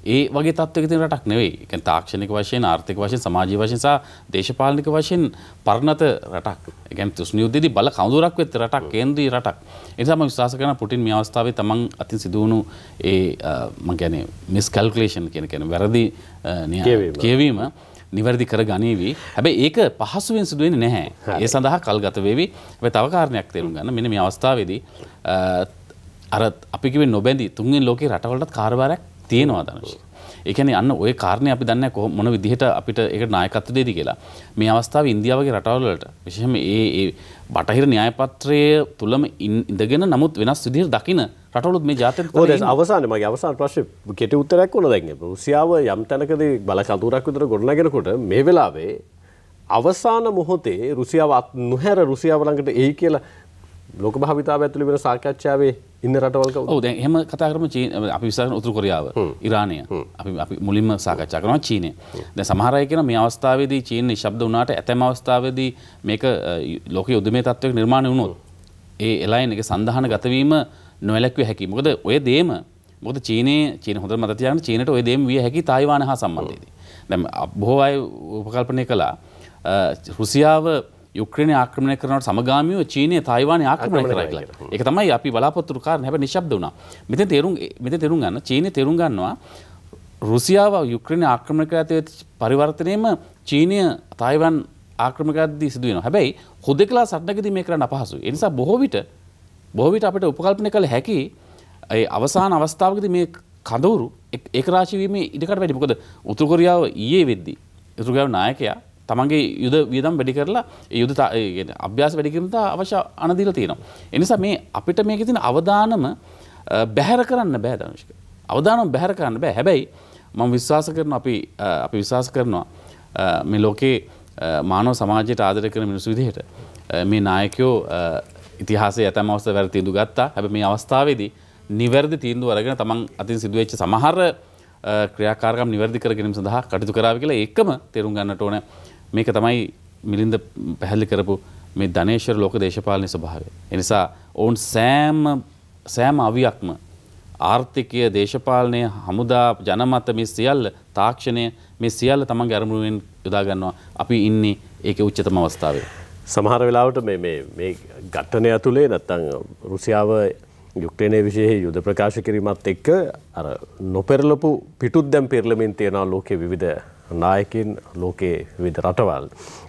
[SPEAKER 3] ඒ වගේ තත්වක තින රටක් නෙවෙයි එකන් තාක්ෂණක වශයෙන් ආර්ථික වශයෙන් සමාජී වශයෙන් සහ දේශපාලනික වශයෙන් පරණත රටක් එකන් තුෂ්ණ යුද්ධයේදී බල කඳුරක් වෙච්ච රටක් කේන්ද්‍රීය රටක් ඒ නිසා මම විශ්වාස කරනවා පුටින් මේ අවස්ථාවේ තමන් අතින් සිදු වුණු ඒ මම කියන්නේ මිස්කැල්කියුලේෂන් කියන කියන්නේ වැරදි කියවීම නිවැරදි කර ගනීවී හැබැයි ඒක පහසුවෙන් සිදුවෙන නැහැ ඒ සඳහා කල් ගත වේවි ඇ තවකාරණයක් තේරුම් ගන්න මෙන මේ අවස්ථාවේදී අර අපිකිව නොබැඳි තුන්ෙන් ලෝක රටවලට කාරබාරයක් තියෙනවා දනුෂික. එකන අන්න ඔය කාරණය අපි දන්න කො මොන විදිහට අපිට එක නායකත්ත දේද කියලා මේ අවස්ථාව ඉන්දියාවගේ රටවල්ලට විශෂම ඒ බටහිර න්‍යායපත්‍රය තුළම ඉඳගෙන නමුත් වෙනස් විදිර දකින රටලුත් මේ ජාත
[SPEAKER 1] අවසාන මගේ අවසාන ප්‍රශ් කෙට උත්තරයක් වන දැන් රුසියාව යම් තැනකද බල කතුරක් විතර ගොඩනගෙනකොට මේ වෙලාවේ අවසාන මොහොතේ රුසියාව නොහැර රුසියාව ළඟට ඒ කියලා ලෝක භාවිතාව ඇතුළ වෙන සාකච්ඡාවේ ඉන්න රටවල්ක ඔවු
[SPEAKER 3] දැන් එහෙම කතා කරමු චීන අපි විශ්වාස කරන උතුරු කොරියාව ඉරානය අපි අපි මුලින්ම සාකච්ඡා කරනවා චීනය දැන් සමහර අය කියන මේ අවස්ථාවේදී චීන නිශ්ශබ්ද වුණාට ඇතැම් අවස්ථාවේදී මේක ලෝක යුද්ධමය තත්ත්වයක නිර්මාණය වුණොත් ඒ එලයින් එක සඳහන ගතවීම නොවැළැක්විය හැකියි මොකද ඔය දේම මොකද චීනයේ චීන හොඳට මතක තියාගන්න චීනට ඔය දේම විය හැකි තායිවාන හා සම්බන්ධයේදී දැන් බොහෝ අය උපකල්පනය කළා රුසියාව යුක්්‍රණ ආක්‍රමණය කරනට සමගාමියෝ චීනය තයිවාන ආක්‍රමණය කරයි කියලා එක තමයි අපි බලාපොත්තුරු කාර හැබ නිශබ්ද වුණා මෙත තේරුම් මෙත තේරුම් ගන්න චීනය තේරුම් ගන්නවා රුසියාව යුක්්‍රණ ආක්‍රමණක ඇතය පරිවර්තනයම චීනය තයිවන් ආක්‍රමකද සිදුවන හැබැයි හොදෙකලා සටනකද මේ කරන්න අපහසු එනිසා බොහෝවිට බොහවිට අපට උපකල්පන කළ හැකි අවසාන අවස්ථාවකද මේ කඳවුරු ඒකරාශවීම ඉඩකට වැඩි මොකද උතුකොරියාව ඒ වෙද්දී එතුරගව නායකයා තමන්ගේ යුද වියදම් වැඩි කරලා යුද අභ්‍යාස වැඩිකිරීමට අවශ්‍ය අනදීලා තියෙනවා. එනිසා මේ අපිට මේක තියෙන අවදානම බැහැර කරන්න බෑ ධනුෂ්ක. අවදානම බැහැර කරන්න බෑ. හැබැයි මම විශ්වාස කරනවා අපි අපි විශ්වාස කරනවා මේ ලෝකේ මානව සමාජයට ආදර කරන මිනිස්සු විදිහට මේ නායකයෝ ඉතිහාසයේ ඇතැම් අවස්ථා වැරදි තීන්දුව ගත්තා. හැබැයි මේ අවස්ථාවේදී නිවැරදි තීන්දුව අරගෙන තමන් අතින් සිදුවෙච්ච සමහර ක්‍රියාකාරකම් නිවැරදි කර ගැනීම සඳහා කටයුතු කරාවි කියලා ඒකම තේරුම් ගන්නට ඕනේ. මේක තමයි මිලින්ද පැහැල්ලි කරපු මේ ධනේශර ලෝක දේශපාලන ස්වභාවය. එනිසා ඔවුන් සෑම සෑම අවියක්ම ආර්ථිකය දේශපාලනය හමුදා ජනමත මේ සියල්ල තාක්ෂණය මේ සියල්ල තමන්ගේ අරමුණුවෙන් යොදාගන්නවා අපි ඉන්නේ ඒක උච්චතම
[SPEAKER 1] අවස්ථාවේ. සමහර වෙලාවට මේ ගට්ටනය ඇතුළේ නැත්තං රුසියාව යුක්ටේනය විශෂය යුද ප්‍රකාශ කිරීමත් එක්ක අර නොපෙරලපු පිටුත් දැම් පෙරලමින් තියෙනවා ලෝකෙ විධ නායකින් ලෝකයේ විද රටවල්.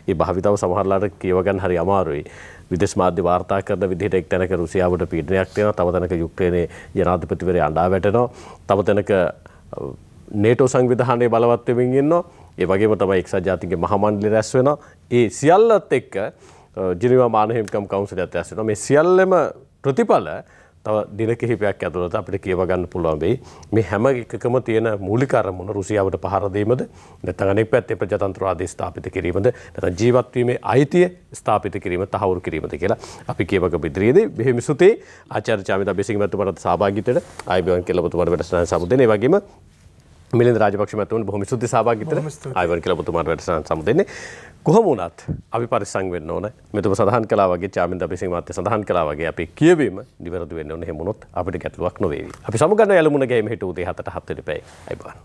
[SPEAKER 1] ඒ භාවිතාව සමහරලාට කියවගන්න හරි අමාරුයි. විදෙස් මාධ්‍ය වාර්තා කරන විදිහට එක් තැනක රුසියාවට පීඩනයක් තියෙනවා. තව තැනක යුක්‍රේනයේ ජනාධිපතිවරයා අඬා වැටෙනවා. තව තැනක නේටෝ සංවිධානයේ බලවත් වෙමින් ඉන්නවා. ඒ වගේම තමයි එක්සත් ජාතීන්ගේ මහමණ්ඩලය රැස් වෙනවා. ඒ සියල්ලත් එක්ක ජිනීවා මානව හිමිකම් කවුන්සිලයත් රැස් වෙනවා. මේ සියල්ලම ප්‍රතිඵල තව දින කිහිපයක් ඇතුළත අපිට කියව ගන්න පුළුවන් වෙයි. මේ හැම එකකම තියෙන මූලික අරමුණ රුසියාවට පහර දීමද නැත්නම් අනෙක් පැත්තේ ප්‍රජාතන්ත්‍රවාදී ස්ථාපිත කිරීමද නැත්නම් ජීවත් වීමේ අයිතිය ස්ථාපිත කිරීම තහවුරු කිරීමද කියලා අපි කියවග බෙදරියේදී මෙහෙම සුතේ ආචාර්ය චාමිත අබේසිංහ මහත්මයාට සහභාගීත්වයට ආයිබිවන් කියලා ඔබතුමාට වැඩසටහන සමුදෙන ඒ වගේම මිලින්ද රාජපක්ෂ මහත්මයාට බොහොම සුද්ධි සහභාගීත්වයට ආයිබිවන් කියලා ඔබතුමාට වැඩසටහන සමුදෙන්නේ කොහොම වුණත් අපි පරිස්සම් වෙන්න ඕන. මෙතුම සඳහන් කළා වගේ චාමින්ද අපිසිංහ මහත්තයා සඳහන් කළා වගේ අපි කියවීම නිවැරදි වෙන්න ඕන. එහෙම වුණොත් අපිට ගැටලුවක් නොවේවි. අපි සමු ගන්න යලමුණ ගේම හිට උදේ 7ට 7 වෙනි පැය. අයිබෝන්.